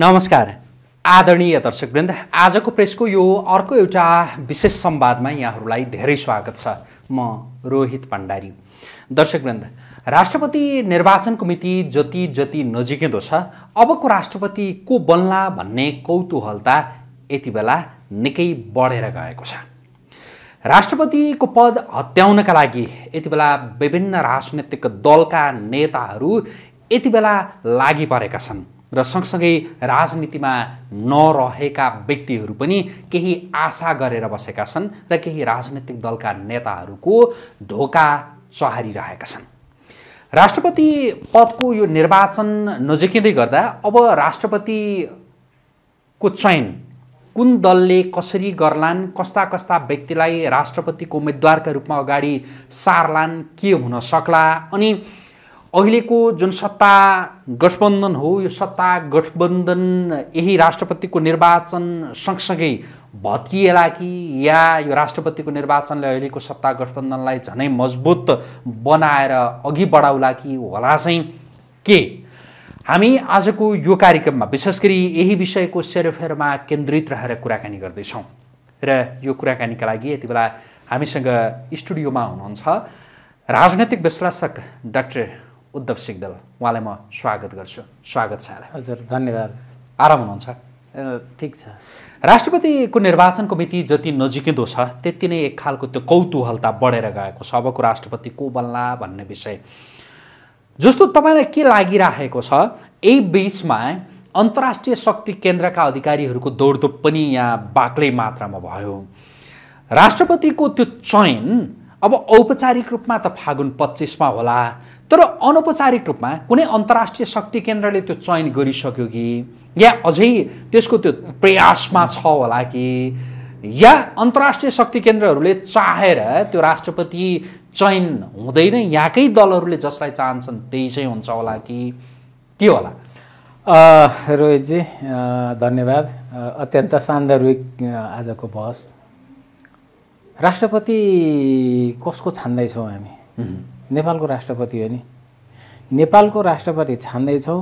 नमस्कार आदरणीय दर्शकवृन्द आजको प्रेसको यो अर्को एउटा विशेष संवादमा यहाँहरूलाई धेरै स्वागत छ म रोहित भण्डारी दर्शकवृन्द राष्ट्रपति निर्वाचनको मिति जति जति नजिकिँदो छ अबको राष्ट्रपति को बन्ला भन्ने कौतूहलता यति बेला निकै बढेर गएको छ राष्ट्रपतिको पद हत्याउनका लागि यति बेला विभिन्न राजनैतिक दलका नेताहरू यति बेला लागि परेका छन् र सँगसँगै राजनीतिमा नरहेका व्यक्तिहरू पनि केही आशा गरेर बसेका छन् र केही राजनैतिक दलका नेताहरूको ढोका चहारिरहेका छन् राष्ट्रपति पदको यो निर्वाचन नजिकिँदै गर्दा अब राष्ट्रपतिको चयन कुन दलले कसरी गर्लान् कस्ता कस्ता व्यक्तिलाई राष्ट्रपतिको उम्मेद्वारका रूपमा अगाडि सार्लान् के हुन सक्ला अनि अहिलेको जुन सत्ता गठबन्धन हो यो सत्ता गठबन्धन यही राष्ट्रपतिको निर्वाचन सँगसँगै भत्किएला कि या यो राष्ट्रपतिको निर्वाचनले अहिलेको सत्ता गठबन्धनलाई झनै मजबुत बनाएर अघि बढाउला कि होला चाहिँ के हामी आजको यो कार्यक्रममा विशेष गरी यही विषयको सेरोफेरमा केन्द्रित रहेर कुराकानी गर्दैछौँ र यो कुराकानीका लागि यति बेला हामीसँग स्टुडियोमा हुनुहुन्छ राजनैतिक विश्लेषक डाक्टर उद्धव सिग्दल उहाँलाई म स्वागत गर्छु स्वागत छ हजुर धन्यवाद आराम हुनुहुन्छ ठिक छ राष्ट्रपतिको निर्वाचनको मिति जति नजिकिँदो छ त्यति नै एक खालको त्यो कौतुहलता बढेर गएको छ अबको राष्ट्रपति को बन्ला भन्ने विषय जस्तो तपाईँलाई के लागिराखेको छ यही बिचमा अन्तर्राष्ट्रिय शक्ति केन्द्रका अधिकारीहरूको दौडधुप पनि यहाँ बाक्लै मात्रामा भयो राष्ट्रपतिको त्यो चयन अब औपचारिक रूपमा त फागुन पच्चिसमा होला तर अनौपचारिक रूपमा कुनै अन्तर्राष्ट्रिय शक्ति केन्द्रले त्यो चयन गरिसक्यो कि या अझै त्यसको त्यो प्रयासमा छ होला कि या अन्तर्राष्ट्रिय शक्ति केन्द्रहरूले चाहेर त्यो राष्ट्रपति चयन हुँदैन यहाँकै दलहरूले जसलाई चाहन्छन् त्यही चाहिँ हुन्छ होला कि के होला रोहितजी धन्यवाद अत्यन्त सान्दर्भिक आजको बहस राष्ट्रपति कसको छान्दैछौँ हामी नेपालको राष्ट्रपति हो नि नेपालको राष्ट्रपति छान्दैछौँ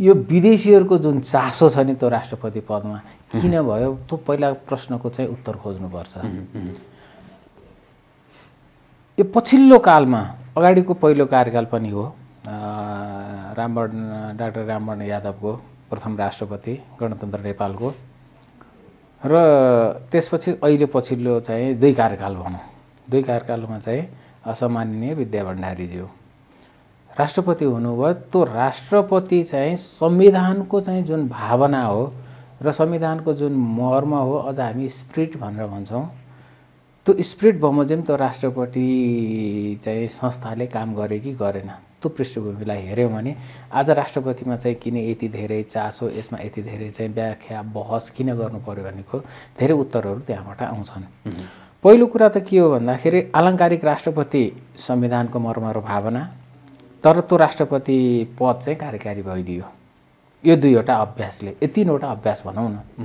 यो विदेशीहरूको जुन चासो छ नि त्यो राष्ट्रपति पदमा किन भयो त्यो पहिला प्रश्नको चाहिँ उत्तर खोज्नुपर्छ यो पछिल्लो कालमा अगाडिको पहिलो कार्यकाल पनि हो रामवर्ण डाक्टर रामवर्ण यादवको प्रथम राष्ट्रपति गणतन्त्र नेपालको र त्यसपछि अहिले पछिल्लो चाहिँ दुई कार्यकाल भनौँ दुई कार्यकालमा चाहिँ असमाननीय विद्या भण्डारीज्यू राष्ट्रपति हुनुभयो त्यो राष्ट्रपति चाहिँ संविधानको चाहिँ जुन भावना हो र संविधानको जुन मर्म हो अझ हामी स्प्रिट भनेर भन्छौँ त्यो स्प्रिट बमोजिम त्यो राष्ट्रपति चाहिँ संस्थाले काम गरे कि गरेन त्यो पृष्ठभूमिलाई हेऱ्यौँ भने आज राष्ट्रपतिमा चाहिँ किन यति धेरै चासो यसमा यति धेरै चाहिँ व्याख्या बहस किन गर्नु पऱ्यो भनेको धेरै उत्तरहरू त्यहाँबाट आउँछन् पहिलो कुरा त के हो भन्दाखेरि आलङ्कारिक राष्ट्रपति संविधानको मरमरो भावना तर त्यो राष्ट्रपति पद चाहिँ कार्यकारी भइदियो यो दुईवटा अभ्यासले यो तिनवटा अभ्यास भनौँ न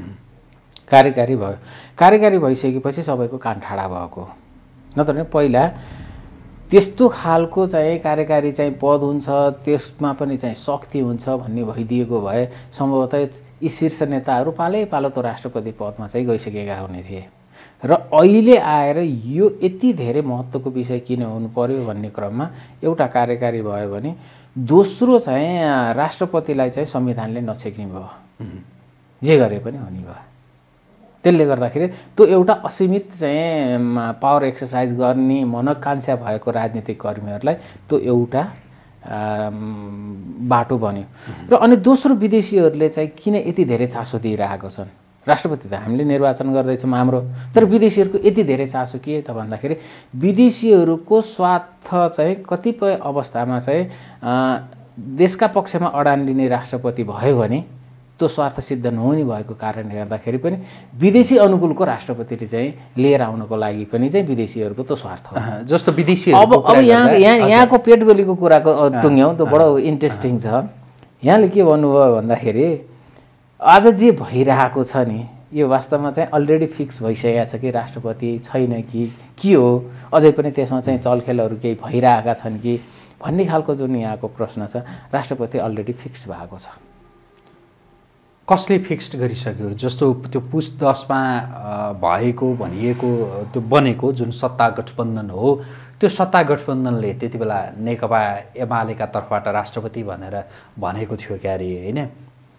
कार्यकारी भयो कार्यकारी भइसकेपछि सबैको कान ठाडा भएको नत्र भने पहिला त्यस्तो खालको चाहिँ कार्यकारी चाहिँ पद हुन्छ त्यसमा पनि चाहिँ शक्ति हुन्छ भन्ने भइदिएको भए सम्भवतः यी शीर्ष नेताहरू पालै त राष्ट्रपति पदमा चाहिँ गइसकेका हुने थिए र अहिले आएर यो यति धेरै महत्त्वको विषय किन हुनु पऱ्यो भन्ने क्रममा एउटा कार्यकारी भयो भने दोस्रो चाहिँ राष्ट्रपतिलाई चाहिँ संविधानले नछेक्ने भयो जे गरे पनि हुने भयो त्यसले गर्दाखेरि त्यो एउटा असीमित चाहिँ पावर एक्सर्साइज गर्ने मनोकाङ्क्षा भएको राजनीतिक कर्मीहरूलाई त्यो एउटा बाटो बन्यो र अनि दोस्रो विदेशीहरूले चाहिँ किन यति धेरै चासो दिइरहेको छन् राष्ट्रपति त हामीले निर्वाचन गर्दैछौँ हाम्रो तर विदेशीहरूको यति धेरै चासो के त भन्दाखेरि विदेशीहरूको स्वार्थ चाहिँ कतिपय अवस्थामा चाहिँ देशका पक्षमा अडान लिने राष्ट्रपति भयो भने त्यो स्वार्थ सिद्ध नहुने भएको कारणले गर्दाखेरि पनि विदेशी अनुकूलको राष्ट्रपतिले चाहिँ लिएर आउनको लागि पनि चाहिँ विदेशीहरूको त्यो स्वार्थ हो जस्तो विदेशी अब अब यहाँ यहाँ यहाँको पेट बोलीको कुराको टुङ्ग्यौँ त्यो बडो इन्ट्रेस्टिङ छ यहाँले के भन्नुभयो भन्दाखेरि आज जे भइरहेको छ नि यो वास्तवमा चाहिँ अलरेडी फिक्स भइसकेको छ कि राष्ट्रपति छैन कि के हो अझै पनि त्यसमा चाहिँ चलखेलहरू केही भइरहेका छन् कि भन्ने खालको जुन यहाँको प्रश्न छ राष्ट्रपति अलरेडी फिक्स भएको छ कसले फिक्स्ड गरिसक्यो जस्तो त्यो पुस दसमा भएको भनिएको त्यो बनेको जुन सत्ता गठबन्धन हो त्यो सत्ता गठबन्धनले त्यति बेला नेकपा एमालेका तर्फबाट राष्ट्रपति भनेर भनेको थियो क्यारे होइन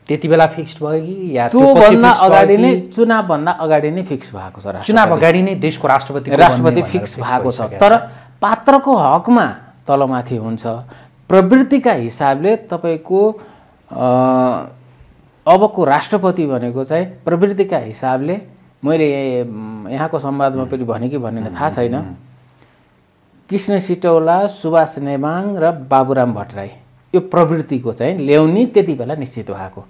त्यति बेला फिक्स भयो कि या त्योभन्दा अगाडि नै चुनावभन्दा अगाडि नै फिक्स भएको छ चुनाव अगाडि नै देशको राष्ट्रपति राष्ट्रपति फिक्स भएको छ तर पात्रको हकमा तलमाथि हुन्छ प्रवृत्तिका हिसाबले तपाईँको अबको राष्ट्रपति भनेको चाहिँ प्रवृत्तिका हिसाबले मैले यहाँको संवादमा पनि भने कि भन्ने थाहा छैन कृष्ण सिटौला सुभाष नेमाङ र बाबुराम भट्टराई यो प्रवृत्तिको चाहिँ ल्याउने त्यति बेला निश्चित भएको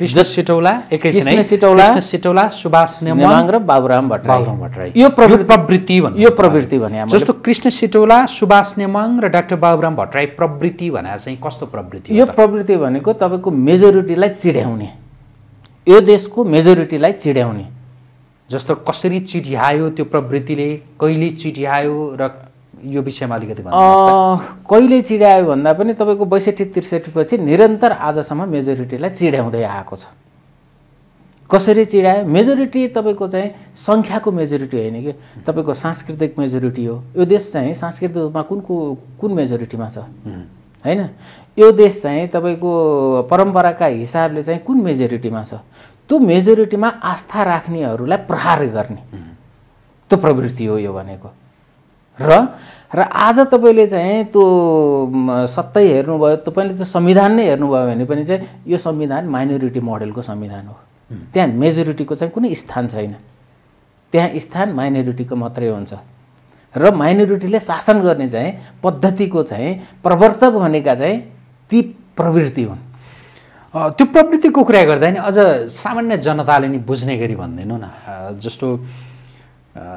कृष्ण सिटौला एकैछिन सिटौला सिटौला सुभाष नेमाङ र बाबुराम भट्टराई यो प्रवृत्ति यो प्रवृत्ति भने जस्तो कृष्ण सिटौला सुभाष नेमाङ र डाक्टर बाबुराम भट्टराई प्रवृत्ति भनेर चाहिँ कस्तो प्रवृत्ति यो प्रवृत्ति भनेको तपाईँको मेजोरिटीलाई चिड्याउने यो देशको मेजोरिटीलाई चिड्याउने जस्तो कसरी चिटिहायो त्यो प्रवृत्तिले कहिले चिटिहायो र यो विषयमा अलिकति कहिले चिड्यायो भन्दा पनि तपाईँको बैसठी त्रिसठी पछि निरन्तर आजसम्म मेजोरिटीलाई चिड्याउँदै आएको छ कसरी चिडायो मेजोरिटी तपाईँको चाहिँ सङ्ख्याको मेजोरिटी होइन कि तपाईँको सांस्कृतिक मेजोरिटी हो यो देश चाहिँ सांस्कृतिक रूपमा कुन कुन मेजोरिटीमा छ होइन यो देश चाहिँ तपाईँको परम्पराका हिसाबले चाहिँ कुन मेजोरिटीमा छ त्यो मेजोरिटीमा आस्था राख्नेहरूलाई प्रहार गर्ने त्यो प्रवृत्ति हो यो भनेको र र आज तपाईँले चाहिँ त्यो सत्तै हेर्नुभयो तपाईँले त्यो संविधान नै हेर्नुभयो भने पनि चाहिँ यो संविधान माइनोरिटी मोडेलको संविधान हो त्यहाँ मेजोरिटीको चाहिँ कुनै स्थान छैन त्यहाँ स्थान माइनोरिटीको मात्रै हुन्छ र माइनोरिटीले शासन गर्ने चाहिँ पद्धतिको चाहिँ प्रवर्तक भनेका चाहिँ ती प्रवृत्ति हुन् त्यो प्रवृत्तिको कुरा गर्दा नि अझ सामान्य जनताले नि बुझ्ने गरी भन्दैनौँ न जस्तो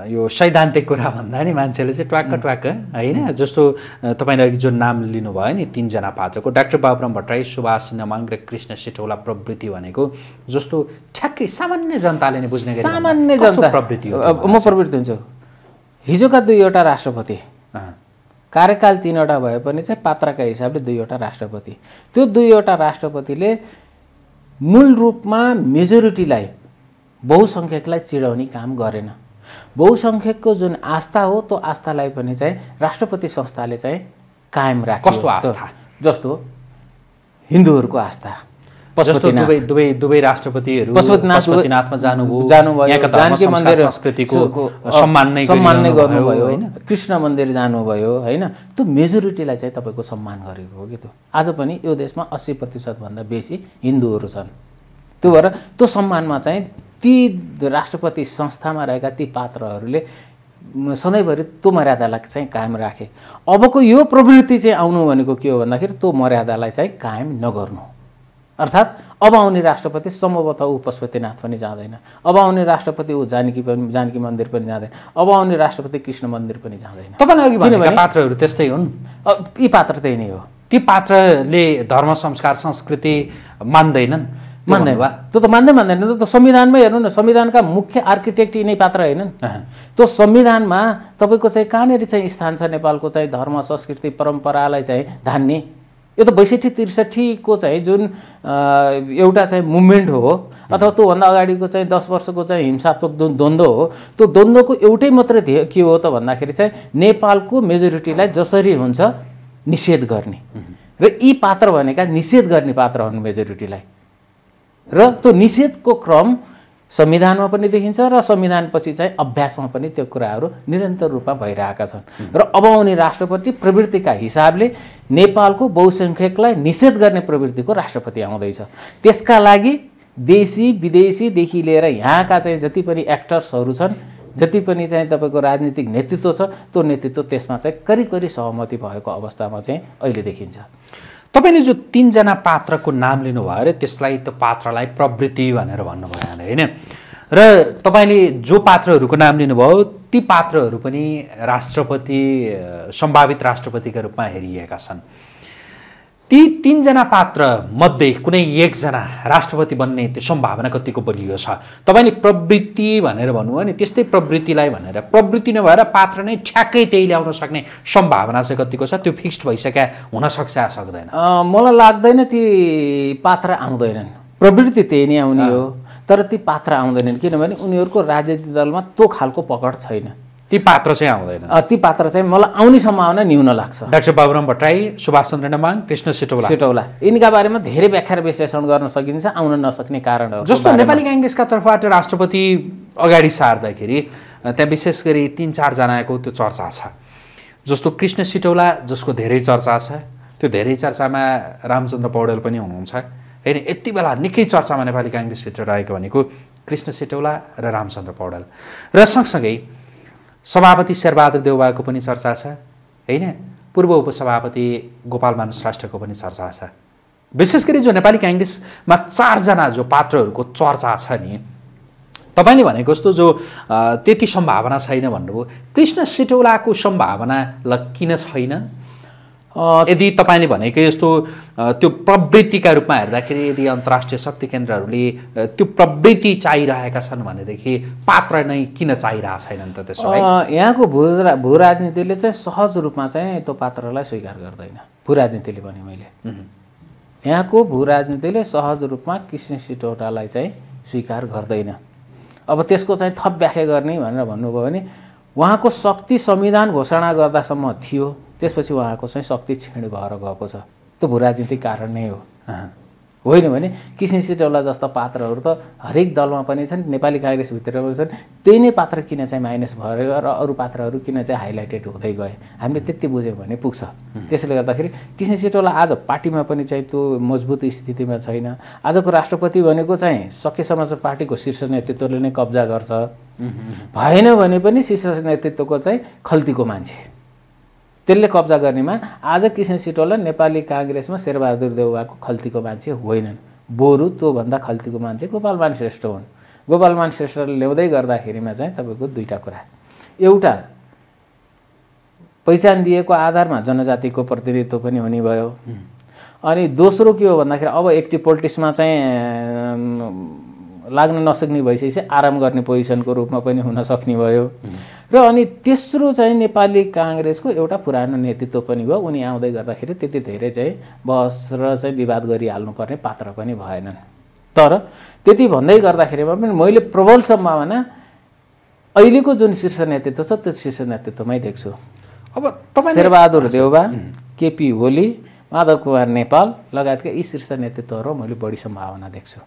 यो सैद्धान्तिक कुरा भन्दा नि मान्छेले चाहिँ ट्वाक्क ट्वाक्क होइन जस्तो तपाईँले अघि जुन नाम लिनुभयो नि तिनजना पात्रको डाक्टर बाबुराम भट्टराई सुभाष नमाङ र कृष्ण सेठौला प्रवृत्ति भनेको जस्तो ठ्याक्कै सामान्य जनताले नै बुझ्ने सामान्य जनता प्रवृत्ति हो म प्रवृत्ति हुन्छु हिजोका दुईवटा राष्ट्रपति कार्यकाल तिनवटा भए पनि चाहिँ पात्रका हिसाबले दुईवटा राष्ट्रपति त्यो दुईवटा राष्ट्रपतिले मूल रूपमा मेजोरिटीलाई बहुसङ्ख्यकलाई चिडाउने काम गरेन बहुसङ्ख्यकको जुन आस्था हो त्यो आस्थालाई पनि चाहिँ राष्ट्रपति संस्थाले चाहिँ कायम राख्यो कस्तो आस्था जस्तो हिन्दूहरूको आस्था दुवै दुवै दुवै राष्ट्रपतिहरू पशुपतिनाथमा जानुभयो जानुभयो मन्दिर संस्कृतिको सम्मान नै सम्मान नै गर्नुभयो होइन कृष्ण मन्दिर जानुभयो होइन त्यो मेजोरिटीलाई चाहिँ तपाईँको सम्मान गरेको हो कि त्यो आज पनि यो देशमा अस्सी प्रतिशतभन्दा बेसी हिन्दूहरू छन् त्यो भएर त्यो सम्मानमा चाहिँ ती राष्ट्रपति संस्थामा रहेका ती पात्रहरूले सधैँभरि त्यो मर्यादालाई चाहिँ कायम राखे अबको यो प्रवृत्ति चाहिँ आउनु भनेको के हो भन्दाखेरि त्यो मर्यादालाई चाहिँ कायम नगर्नु अर्थात् अब आउने राष्ट्रपति सम्भवतः ऊ पशुपतिनाथ पनि जाँदैन अब आउने राष्ट्रपति ऊ जानकी पनि जानकी मन्दिर पनि जाँदैन अब आउने राष्ट्रपति कृष्ण मन्दिर पनि जाँदैन तपाईँलाई अघि पात्रहरू त्यस्तै हुन् यी पात्र त्यही नै हो ती पात्रले धर्म संस्कार संस्कृति मान्दैनन् मान्दैन त्यो त मान्दै मान्दैन त संविधानमै हेर्नु न संविधानका मुख्य आर्किटेक्ट यिनै पात्र होइनन् त्यो संविधानमा तपाईँको चाहिँ कहाँनिर चाहिँ स्थान छ नेपालको चाहिँ धर्म संस्कृति परम्परालाई चाहिँ धान्ने यो त बैसठी त्रिसठीको चाहिँ जुन एउटा चाहिँ मुभमेन्ट हो अथवा त्योभन्दा अगाडिको चाहिँ दस वर्षको चाहिँ हिंसात्मक द्वन्द्व हो त्यो द्वन्द्वको एउटै मात्रै ध्येय के हो त भन्दाखेरि चाहिँ नेपालको मेजोरिटीलाई जसरी हुन्छ निषेध गर्ने र यी पात्र भनेका निषेध गर्ने पात्र हुन् मेजोरिटीलाई र त्यो निषेधको क्रम संविधानमा पनि देखिन्छ र संविधानपछि चाहिँ अभ्यासमा पनि त्यो कुराहरू निरन्तर रूपमा भइरहेका छन् र अब आउने राष्ट्रपति प्रवृत्तिका हिसाबले नेपालको बहुसङ्ख्यकलाई निषेध गर्ने प्रवृत्तिको राष्ट्रपति आउँदैछ त्यसका लागि देशी विदेशीदेखि लिएर यहाँका चाहिँ जति पनि एक्टर्सहरू छन् जति पनि चाहिँ तपाईँको राजनीतिक नेतृत्व छ त्यो नेतृत्व त्यसमा चाहिँ करिब करिब सहमति भएको अवस्थामा चाहिँ अहिले देखिन्छ तपाईँले जो तिनजना पात्रको नाम लिनुभयो अरे त्यसलाई त्यो पात्रलाई प्रवृत्ति भनेर भन्नुभयो अरे होइन र तपाईँले जो पात्रहरूको नाम लिनुभयो ती पात्रहरू पनि राष्ट्रपति सम्भावित राष्ट्रपतिका रूपमा हेरिएका छन् ती तिनजना पात्र मध्ये कुनै एकजना राष्ट्रपति बन्ने त्यो सम्भावना कतिको बलियो छ तपाईँले प्रवृत्ति भनेर भन्नुभयो नि त्यस्तै प्रवृत्तिलाई भनेर प्रवृत्ति नभएर पात्र नै ठ्याक्कै त्यही ल्याउन सक्ने सम्भावना चाहिँ कतिको छ त्यो फिक्स्ड भइसक्या हुनसक्छ सक्दैन मलाई लाग्दैन ती पात्र आउँदैनन् प्रवृत्ति त्यही नै आउने हो तर ती पात्र आउँदैनन् किनभने उनीहरूको राजनीतिक दलमा त्यो खालको पकड छैन ती पात्र चाहिँ आउँदैन ती पात्र चाहिँ मलाई आउने सम्भावना न्यून लाग्छ डाक्टर बाबुराम भट्टराई सुभाष चन्द्र नेमाङ कृष्ण सिटौला सिटौला यिनका बारेमा धेरै व्याख्या र विश्लेषण गर्न सकिन्छ आउन नसक्ने कारण हो जस्तो नेपाली काङ्ग्रेसका तर्फबाट राष्ट्रपति अगाडि सार्दाखेरि त्यहाँ विशेष गरी तिन चारजनाको त्यो चर्चा छ जस्तो कृष्ण सिटौला जसको धेरै चर्चा छ त्यो धेरै चर्चामा रामचन्द्र पौडेल पनि हुनुहुन्छ होइन यति बेला निकै चर्चामा नेपाली काङ्ग्रेसभित्र रहेको भनेको कृष्ण सिटौला र रामचन्द्र पौडेल र सँगसँगै सभापति शेरबहादुर देउवाको पनि चर्चा छ होइन पूर्व उपसभापति गोपाल मान श्रेष्ठको पनि चर्चा छ विशेष गरी जो नेपाली काङ्ग्रेसमा चारजना जो पात्रहरूको चर्चा छ नि तपाईँले भनेको जस्तो जो त्यति सम्भावना छैन भन्नुभयो कृष्ण सिटौलाको सम्भावना ल किन छैन यदि तपाईँले भनेको यस्तो त्यो प्रवृत्तिका रूपमा हेर्दाखेरि यदि अन्तर्राष्ट्रिय शक्ति केन्द्रहरूले त्यो प्रवृत्ति चाहिरहेका छन् भनेदेखि पात्र नै किन चाहिरहेको छैनन् त त्यसो यहाँको भू भू राजनीतिले चाहिँ सहज रूपमा चाहिँ त्यो पात्रलाई स्वीकार गर्दैन भू राजनीतिले भने मैले यहाँको भू राजनीतिले सहज रूपमा कृष्ण सिटौटालाई चाहिँ स्वीकार गर्दैन अब त्यसको चाहिँ थप व्याख्या गर्ने भनेर भन्नुभयो भने उहाँको शक्ति संविधान घोषणा गर्दासम्म थियो त्यसपछि उहाँको चाहिँ शक्ति क्षीण भएर गएको छ त्यो भू राजनीतिक कारण नै हो होइन भने किसिम सिटौला जस्ता पात्रहरू त हरेक दलमा पनि छन् नेपाली काङ्ग्रेसभित्र पनि छन् त्यही नै पात्र किन चाहिँ माइनस भएर र अरू पात्रहरू किन चाहिँ हाइलाइटेड हुँदै गए हामीले त्यति बुझ्यौँ भने पुग्छ त्यसले गर्दाखेरि किसिम सिटौला आज पार्टीमा पनि चाहिँ त्यो मजबुत स्थितिमा छैन आजको राष्ट्रपति भनेको चाहिँ सकेसम्म चाहिँ पार्टीको शीर्ष नेतृत्वले नै कब्जा गर्छ भएन भने पनि शीर्ष नेतृत्वको चाहिँ खल्तीको मान्छे त्यसले कब्जा गर्नेमा आज किसन सिटोला नेपाली काङ्ग्रेसमा शेरबहादुर देउवाको खल्तीको मान्छे होइनन् बोरु त्योभन्दा खल्तीको मान्छे गोपालमान श्रेष्ठ हुन् गोपालमान श्रेष्ठले ल्याउँदै गर्दाखेरिमा चाहिँ तपाईँको दुईवटा कुरा एउटा पहिचान दिएको आधारमा जनजातिको प्रतिनिधित्व पनि हुने भयो अनि दोस्रो के हो भन्दाखेरि अब एक्टिभ पोलिटिक्समा चाहिँ लाग्न नसक्ने भइसकेपछि आराम गर्ने पोजिसनको रूपमा पनि हुन सक्ने भयो र अनि तेस्रो चाहिँ नेपाली काङ्ग्रेसको एउटा पुरानो नेतृत्व पनि भयो उनी आउँदै गर्दाखेरि त्यति धेरै चाहिँ बहस र चाहिँ विवाद गरिहाल्नुपर्ने पात्र पनि भएनन् तर त्यति भन्दै गर्दाखेरिमा पनि मैले प्रबल सम्भावना अहिलेको जुन शीर्ष नेतृत्व छ त्यो शीर्ष नेतृत्वमै देख्छु अब तपाईँ शेरबहादुर देउबा केपी ओली माधव कुमार नेपाल लगायतका यी शीर्ष नेतृत्वहरू मैले बढी सम्भावना देख्छु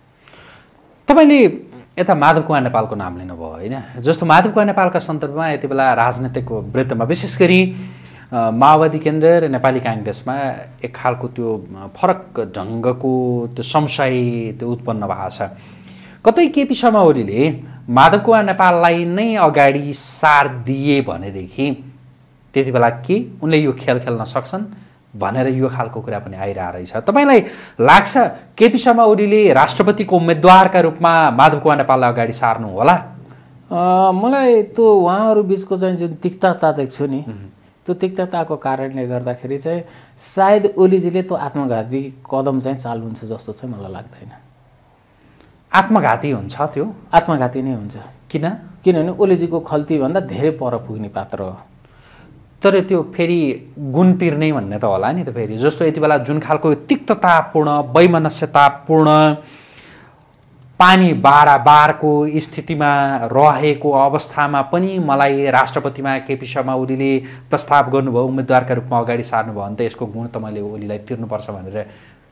तपाईँले यता माधव कुमार नेपालको नाम लिनुभयो होइन जस्तो माधव कुमार नेपालका सन्दर्भमा यति बेला राजनीतिको वृत्तमा विशेष गरी माओवादी केन्द्र र नेपाली काङ्ग्रेसमा एक खालको त्यो फरक ढङ्गको त्यो संशय त्यो उत्पन्न भएको छ कतै केपी शर्मा ओलीले माधव कुमार नेपाललाई नै अगाडि सार दिए भनेदेखि त्यति बेला के उनले यो खेल खेल्न सक्छन् भनेर यो खालको कुरा पनि रहेछ तपाईँलाई लाग्छ केपी शर्मा ओलीले राष्ट्रपतिको उम्मेद्वारका रूपमा माधव कुमार नेपाललाई अगाडि सार्नु होला मलाई त्यो उहाँहरू बिचको चाहिँ जुन तिक्तता देख्छु नि त्यो तिक्तताको कारणले गर्दाखेरि चाहिँ सायद ओलीजीले त्यो आत्मघाती कदम चाहिँ चाल्नुहुन्छ जस्तो चाहिँ मलाई लाग्दैन आत्मघाती हुन्छ त्यो आत्मघाती नै हुन्छ किन किनभने ओलीजीको खल्तीभन्दा धेरै पर पुग्ने पात्र हो तर त्यो फेरि गुण तिर्ने भन्ने त होला नि त फेरि जस्तो यति बेला जुन खालको तिक्ततापूर्ण वैमनस्यतापूर्ण पानी बाढाबारको स्थितिमा रहेको अवस्थामा पनि मलाई राष्ट्रपतिमा केपी शर्मा ओलीले प्रस्ताव गर्नुभयो उम्मेदवारका रूपमा अगाडि सार्नुभयो भने त यसको गुण त मैले ओलीलाई तिर्नुपर्छ भनेर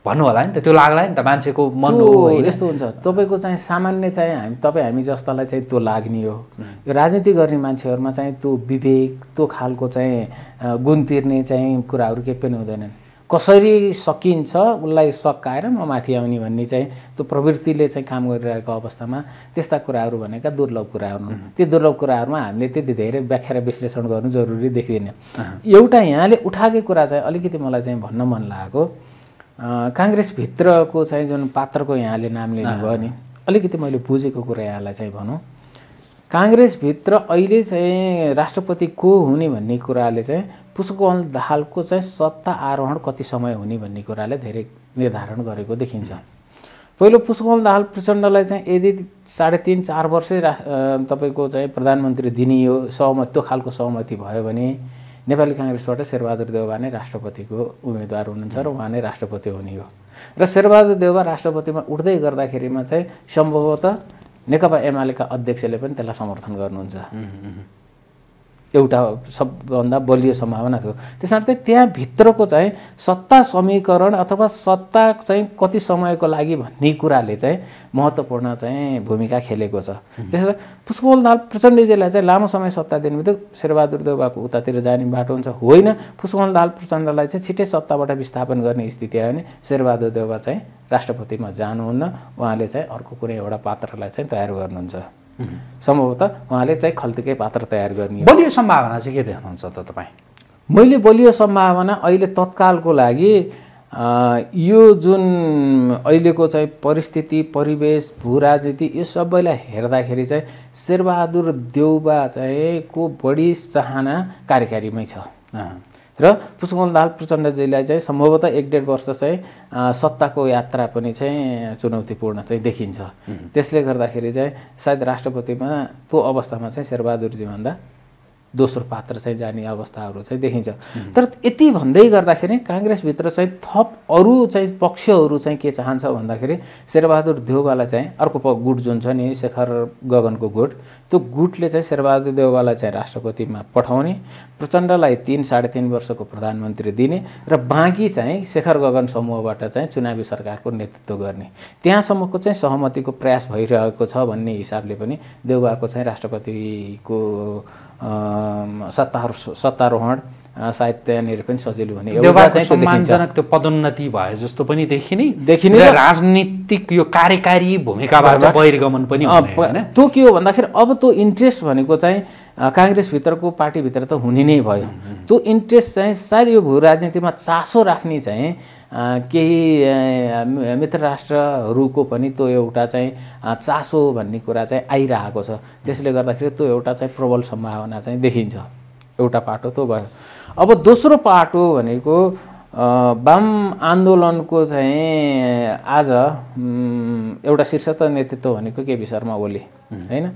भन्नु होला नि त त्यो लाग्ला नि त मान्छेको मन हो यस्तो हुन्छ तपाईँको चाहिँ सामान्य चाहिँ हामी तपाईँ हामी जस्तालाई चाहिँ त्यो लाग्ने हो यो राजनीति गर्ने मान्छेहरूमा चाहिँ त्यो विवेक त्यो खालको चाहिँ गुण तिर्ने चाहिँ कुराहरू केही पनि हुँदैनन् कसरी सकिन्छ उसलाई सकाएर म माथि आउने भन्ने चाहिँ त्यो प्रवृत्तिले चाहिँ काम गरिरहेको अवस्थामा त्यस्ता कुराहरू भनेका दुर्लभ कुराहरू त्यो दुर्लभ कुराहरूमा हामीले त्यति धेरै व्याख्या र विश्लेषण गर्नु जरुरी देखिँदैन एउटा यहाँले उठाएको कुरा चाहिँ अलिकति मलाई चाहिँ भन्न मन लागेको काङ्ग्रेसभित्रको चाहिँ जुन पात्रको यहाँले नाम लिनुभयो नि अलिकति मैले बुझेको कुरा यहाँलाई चाहिँ भनौँ काङ्ग्रेसभित्र अहिले चाहिँ राष्ट्रपति को हुने भन्ने कुराले चाहिँ पुष्पकमल दाहालको चाहिँ सत्ता आरोहण कति समय हुने भन्ने कुराले धेरै निर्धारण गरेको देखिन्छ पहिलो पुष्पकमल दाहाल प्रचण्डलाई चाहिँ यदि साढे तिन चार वर्षै रा तपाईँको चाहिँ प्रधानमन्त्री दिने हो सहमति त्यो खालको सहमति भयो भने नेपाली काङ्ग्रेसबाट शेरबहादुर देउवा नै राष्ट्रपतिको उम्मेदवार हुनुहुन्छ र उहाँ नै राष्ट्रपति हुने हो र शेरबहादुर देउवा राष्ट्रपतिमा उठ्दै गर्दाखेरिमा चाहिँ सम्भवतः नेकपा एमालेका अध्यक्षले पनि त्यसलाई समर्थन गर्नुहुन्छ एउटा सबभन्दा बलियो सम्भावना थियो त्यस चाहिँ त्यहाँभित्रको चाहिँ सत्ता समीकरण अथवा सत्ता चाहिँ कति समयको लागि भन्ने कुराले चाहिँ महत्त्वपूर्ण चाहिँ भूमिका खेलेको छ पुष्पल दाल प्रचण्डजीलाई चाहिँ लामो समय सत्ता दिनु बित्तिकै शेरबहादुर देवबाको उतातिर जाने बाटो हुन्छ होइन दाल प्रचण्डलाई चाहिँ छिट्टै सत्ताबाट विस्थापन गर्ने स्थिति आयो भने शेरबहादुर देवबा चाहिँ राष्ट्रपतिमा जानुहुन्न उहाँले चाहिँ अर्को कुनै एउटा पात्रलाई चाहिँ तयार गर्नुहुन्छ सम्भवतः उहाँले चाहिँ खल्तीकै पात्र तयार गर्ने बलियो सम्भावना चाहिँ के देख्नुहुन्छ त तपाईँ मैले बलियो सम्भावना अहिले तत्कालको लागि यो जुन अहिलेको चाहिँ परिस्थिति परिवेश भू राजनीति यो सबैलाई हेर्दाखेरि चाहिँ शेरबहादुर देउबा चाहिँ को बढी चाहना कार्यकारीमै छ र पुष्पकमल प्रचण्डजीलाई चाहिँ सम्भवतः एक डेढ वर्ष चाहिँ सत्ताको यात्रा पनि चाहिँ चुनौतीपूर्ण चाहिँ देखिन्छ त्यसले गर्दाखेरि चाहिँ सायद राष्ट्रपतिमा त्यो अवस्थामा चाहिँ शेरबहादुरजीभन्दा दोस्रो पात्र चाहिँ जाने अवस्थाहरू चाहिँ देखिन्छ तर यति भन्दै गर्दाखेरि काङ्ग्रेसभित्र चाहिँ थप अरू चाहिँ पक्षहरू चाहिँ के चाहन्छ भन्दाखेरि शेरबहादुर देउवालाई चाहिँ अर्को गुट जुन छ नि शेखर गगनको गुट त्यो गुटले चाहिँ शेरबहादुर देवाललाई चाहिँ राष्ट्रपतिमा पठाउने प्रचण्डलाई तिन साढे तिन वर्षको प्रधानमन्त्री दिने र बाँकी चाहिँ शेखर गगन समूहबाट चाहिँ चुनावी सरकारको नेतृत्व गर्ने त्यहाँसम्मको चाहिँ सहमतिको प्रयास भइरहेको छ भन्ने हिसाबले पनि देउबाको चाहिँ राष्ट्रपतिको सत्तारो सत्तारोहण सायद त्यहाँनिर पनि सजिलो हुने सम्मानजनक त्यो पदोन्नति भयो जस्तो पनि देखिने देखिने राजनीतिक यो कार्यकारी भूमिकाबाट बहिर्गमन पनि त्यो के हो भन्दाखेरि अब त्यो इन्ट्रेस्ट भनेको चाहिँ काङ्ग्रेसभित्रको पार्टीभित्र त हुने नै भयो त्यो इन्ट्रेस्ट चाहिँ सायद यो भू राजनीतिमा चासो राख्ने चाहिँ केही मित्र राष्ट्रहरूको पनि त्यो एउटा चाहिँ चासो भन्ने कुरा चाहिँ आइरहेको छ त्यसले गर्दाखेरि त्यो एउटा चाहिँ प्रबल सम्भावना चाहिँ देखिन्छ एउटा पाटो त्यो भयो अब दोस्रो पाटो भनेको वाम आन्दोलनको चाहिँ आज एउटा शीर्षस्थ नेतृत्व भनेको केपी शर्मा ओली होइन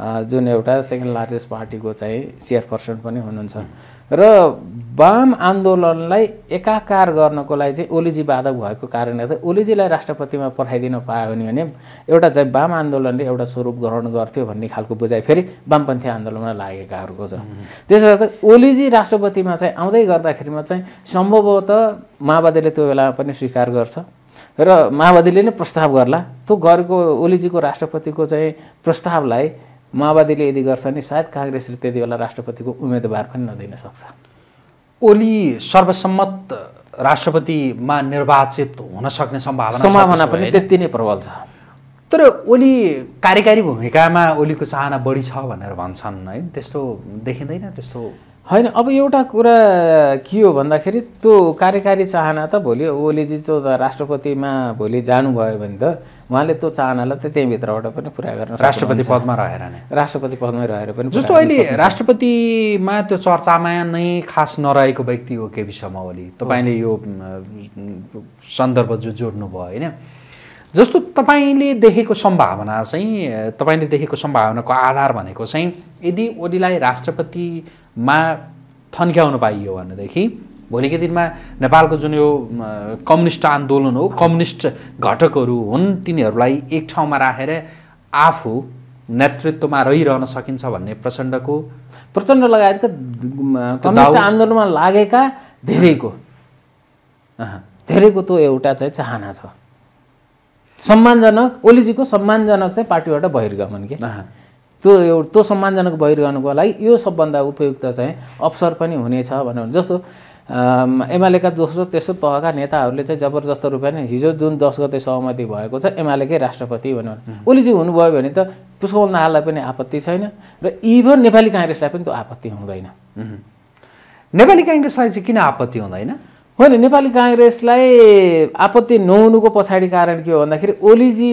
जुन एउटा सेकेन्ड लार्जेस्ट पार्टीको चाहिँ चेयरपर्सन पनि हुनुहुन्छ र वाम आन्दोलनलाई एकाकार गर्नको लागि चाहिँ ओलीजी बाधक भएको कारणले गर्दा ओलीजीलाई राष्ट्रपतिमा पठाइदिन पायो भने एउटा चाहिँ वाम आन्दोलनले एउटा स्वरूप ग्रहण गर्थ्यो भन्ने खालको बुझाइ फेरि वामपन्थी आन्दोलनमा लागेकाहरूको छ त्यसो गर्दा ओलीजी राष्ट्रपतिमा चाहिँ आउँदै गर्दाखेरिमा चाहिँ सम्भवत माओवादीले त्यो बेलामा पनि स्वीकार गर्छ र माओवादीले नै प्रस्ताव गर्ला त्यो गरेको ओलीजीको राष्ट्रपतिको चाहिँ प्रस्तावलाई माओवादीले यदि गर्छ भने सायद काङ्ग्रेसले त्यति बेला राष्ट्रपतिको उम्मेदवार पनि नदिन सक्छ ओली सर्वसम्मत राष्ट्रपतिमा निर्वाचित हुन सक्ने सम्भावना सम्भावना पनि त्यति नै प्रबल छ तर ओली कार्यकारी भूमिकामा ओलीको चाहना बढी छ भनेर भन्छन् है त्यस्तो देखिँदैन त्यस्तो होइन अब एउटा कुरा के हो भन्दाखेरि त्यो कार्यकारी चाहना त भोलि ओलीजी त राष्ट्रपतिमा भोलि जानुभयो भने त उहाँले त्यो चाहनालाई त्यही त्यहीँभित्रबाट पनि पुरा गर्न राष्ट्रपति पदमा रहेर नै राष्ट्रपति पदमा रहेर पनि जस्तो अहिले राष्ट्रपतिमा त्यो चर्चामा नै खास नरहेको व्यक्ति हो केपी शर्मा ओली तपाईँले यो सन्दर्भ जो जोड्नुभयो होइन जस्तो तपाईँले देखेको सम्भावना चाहिँ तपाईँले देखेको सम्भावनाको आधार भनेको चाहिँ यदि ओलीलाई राष्ट्रपतिमा थन्क्याउन पाइयो भनेदेखि भोलिको दिनमा नेपालको जुन यो कम्युनिस्ट आन्दोलन हो कम्युनिस्ट घटकहरू हुन् तिनीहरूलाई एक ठाउँमा राखेर आफू नेतृत्वमा रहिरहन सकिन्छ भन्ने प्रचण्डको प्रचण्ड लगायतका कम्युनिस्ट आन्दोलनमा लागेका धेरैको धेरैको त्यो एउटा चाहिँ चाहना छ सम्मानजनक ओलीजीको सम्मानजनक चाहिँ पार्टीबाट बहिर्गमन के त्यो एउटा त्यो सम्मानजनक बहिर्गमनको लागि यो सबभन्दा उपयुक्त चाहिँ अवसर पनि हुनेछ भनेर जस्तो एमालेका दोस्रो तेस्रो तहका नेताहरूले चाहिँ जबरजस्त रूपमा नै हिजो जुन दस गते सहमति भएको छ एमालेकै राष्ट्रपति भनेर ओलीजी हुनुभयो भने त पुष्पबल दाहाललाई पनि आपत्ति छैन र इभन नेपाली काङ्ग्रेसलाई पनि त्यो आपत्ति हुँदैन नेपाली काङ्ग्रेसलाई चाहिँ किन आपत्ति हुँदैन होइन नेपाली काङ्ग्रेसलाई आपत्ति नहुनुको पछाडि कारण के हो भन्दाखेरि ओलीजी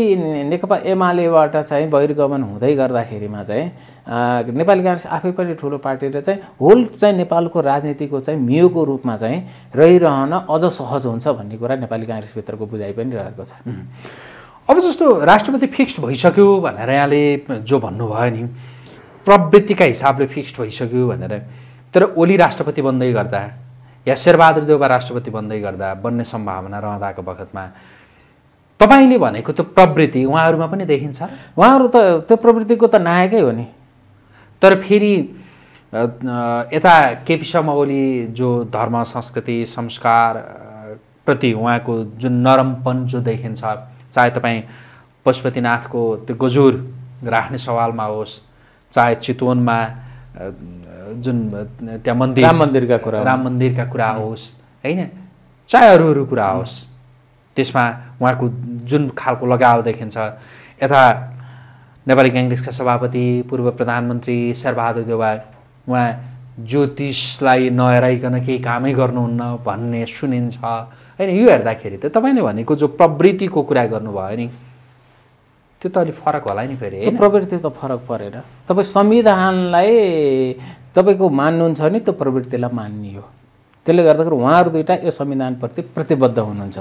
नेकपा एमालेबाट चाहिँ बहिर्गमन हुँदै गर्दाखेरिमा चाहिँ नेपाली काङ्ग्रेस आफै पनि ठुलो पार्टी र चाहिँ होल चाहिँ नेपालको राजनीतिको चाहिँ मियोको रूपमा चाहिँ रहिरहन अझ सहज हुन्छ भन्ने कुरा नेपाली काङ्ग्रेसभित्रको बुझाइ पनि रहेको छ अब जस्तो राष्ट्रपति फिक्स्ड भइसक्यो भनेर यहाँले जो भन्नुभयो नि प्रवृत्तिका हिसाबले फिक्स्ड भइसक्यो भनेर तर ओली राष्ट्रपति बन्दै गर्दा या शेरबहादुर देउवा राष्ट्रपति बन्दै गर्दा बन्ने सम्भावना रहँदाको बखतमा तपाईँले भनेको त्यो प्रवृत्ति उहाँहरूमा पनि देखिन्छ उहाँहरू त त्यो प्रवृत्तिको त नायकै हो नि तर फेरि यता केपी शर्मा ओली जो धर्म संस्कृति संस्कार प्रति उहाँको जुन नरमपन जो देखिन्छ चाहे तपाईँ पशुपतिनाथको त्यो गजुर राख्ने सवालमा होस् चाहे चितवनमा जुन त्यहाँ मन्दिर राम मन्दिरका कुरा राम मन्दिरका कुरा होस् होइन चाहे अरू अरू कुरा होस् त्यसमा उहाँको जुन खालको लगाव देखिन्छ यता नेपाली काङ्ग्रेसका सभापति पूर्व प्रधानमन्त्री शेरबहादुर देवाल उहाँ ज्योतिषलाई नहेराइकन केही कामै गर्नुहुन्न भन्ने सुनिन्छ होइन यो हेर्दाखेरि त तपाईँले भनेको जो प्रवृत्तिको कुरा गर्नुभयो नि त्यो त अलिक फरक होला नि फेरि प्रवृत्ति त फरक परेन तपाईँ संविधानलाई तपाईँको मान्नुहुन्छ नि त्यो प्रवृत्तिलाई मान्ने हो त्यसले गर्दाखेरि उहाँहरू दुइटा यो संविधानप्रति प्रतिबद्ध हुनुहुन्छ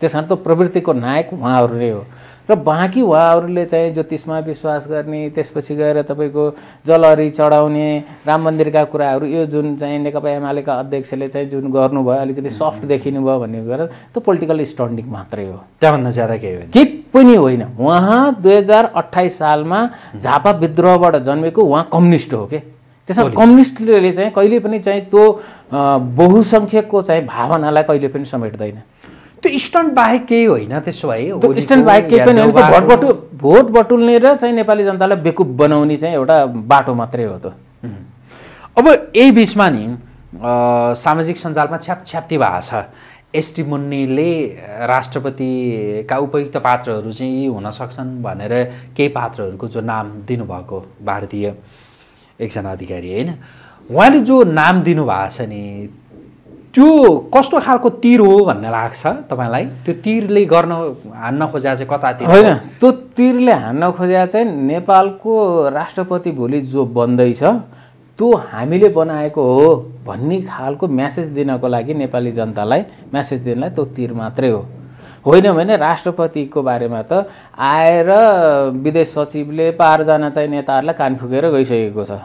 त्यस कारण त प्रवृत्तिको नायक उहाँहरू नै हो र बाँकी उहाँहरूले चाहिँ ज्योतिषमा विश्वास गर्ने त्यसपछि गएर तपाईँको जलहरी चढाउने राम मन्दिरका कुराहरू यो जुन चाहिँ नेकपा एमालेका अध्यक्षले चाहिँ जुन गर्नुभयो अलिकति सफ्ट देखिनु भयो भन्ने गरेर त्यो पोलिटिकल स्टन्डिङ मात्रै हो त्यहाँभन्दा ज्यादा केही हो के पनि होइन उहाँ दुई हजार अठाइस सालमा झापा विद्रोहबाट जन्मेको उहाँ कम्युनिस्ट हो कि त्यसमा कम्युनिस्टले चाहिँ कहिले पनि चाहिँ त्यो बहुसङ्ख्यकको चाहिँ भावनालाई कहिले पनि समेट्दैन स्टन्ट बाहेक केही होइन त्यसो भए स्टन्ट बाहेक केही पनि होइन भोट बटु भोट बटुल्ने र चाहिँ नेपाली जनतालाई बेकुप बनाउने चाहिँ एउटा बाटो मात्रै हो त अब यही बिचमा नि सामाजिक सञ्जालमा छ्याप छ्याप्ती भएको छ एसटी मुन्नीले राष्ट्रपतिका उपयुक्त पात्रहरू चाहिँ हुन सक्छन् भनेर केही पात्रहरूको जो नाम दिनुभएको भारतीय एकजना अधिकारी होइन उहाँले जो नाम दिनुभएको छ नि त्यो कस्तो खालको तिर हो भन्ने लाग्छ तपाईँलाई त्यो तिरले गर्न हान्न खोजा चाहिँ कतातिर होइन त्यो तिरले हान्न खोजा चाहिँ नेपालको राष्ट्रपति भोलि जो बन्दैछ त्यो हामीले बनाएको हो भन्ने खालको म्यासेज दिनको लागि नेपाली जनतालाई म्यासेज दिनलाई त्यो तिर मात्रै हो होइन भने राष्ट्रपतिको बारेमा त आएर विदेश सचिवले पारजना चाहिँ नेताहरूलाई कान फुकेर गइसकेको छ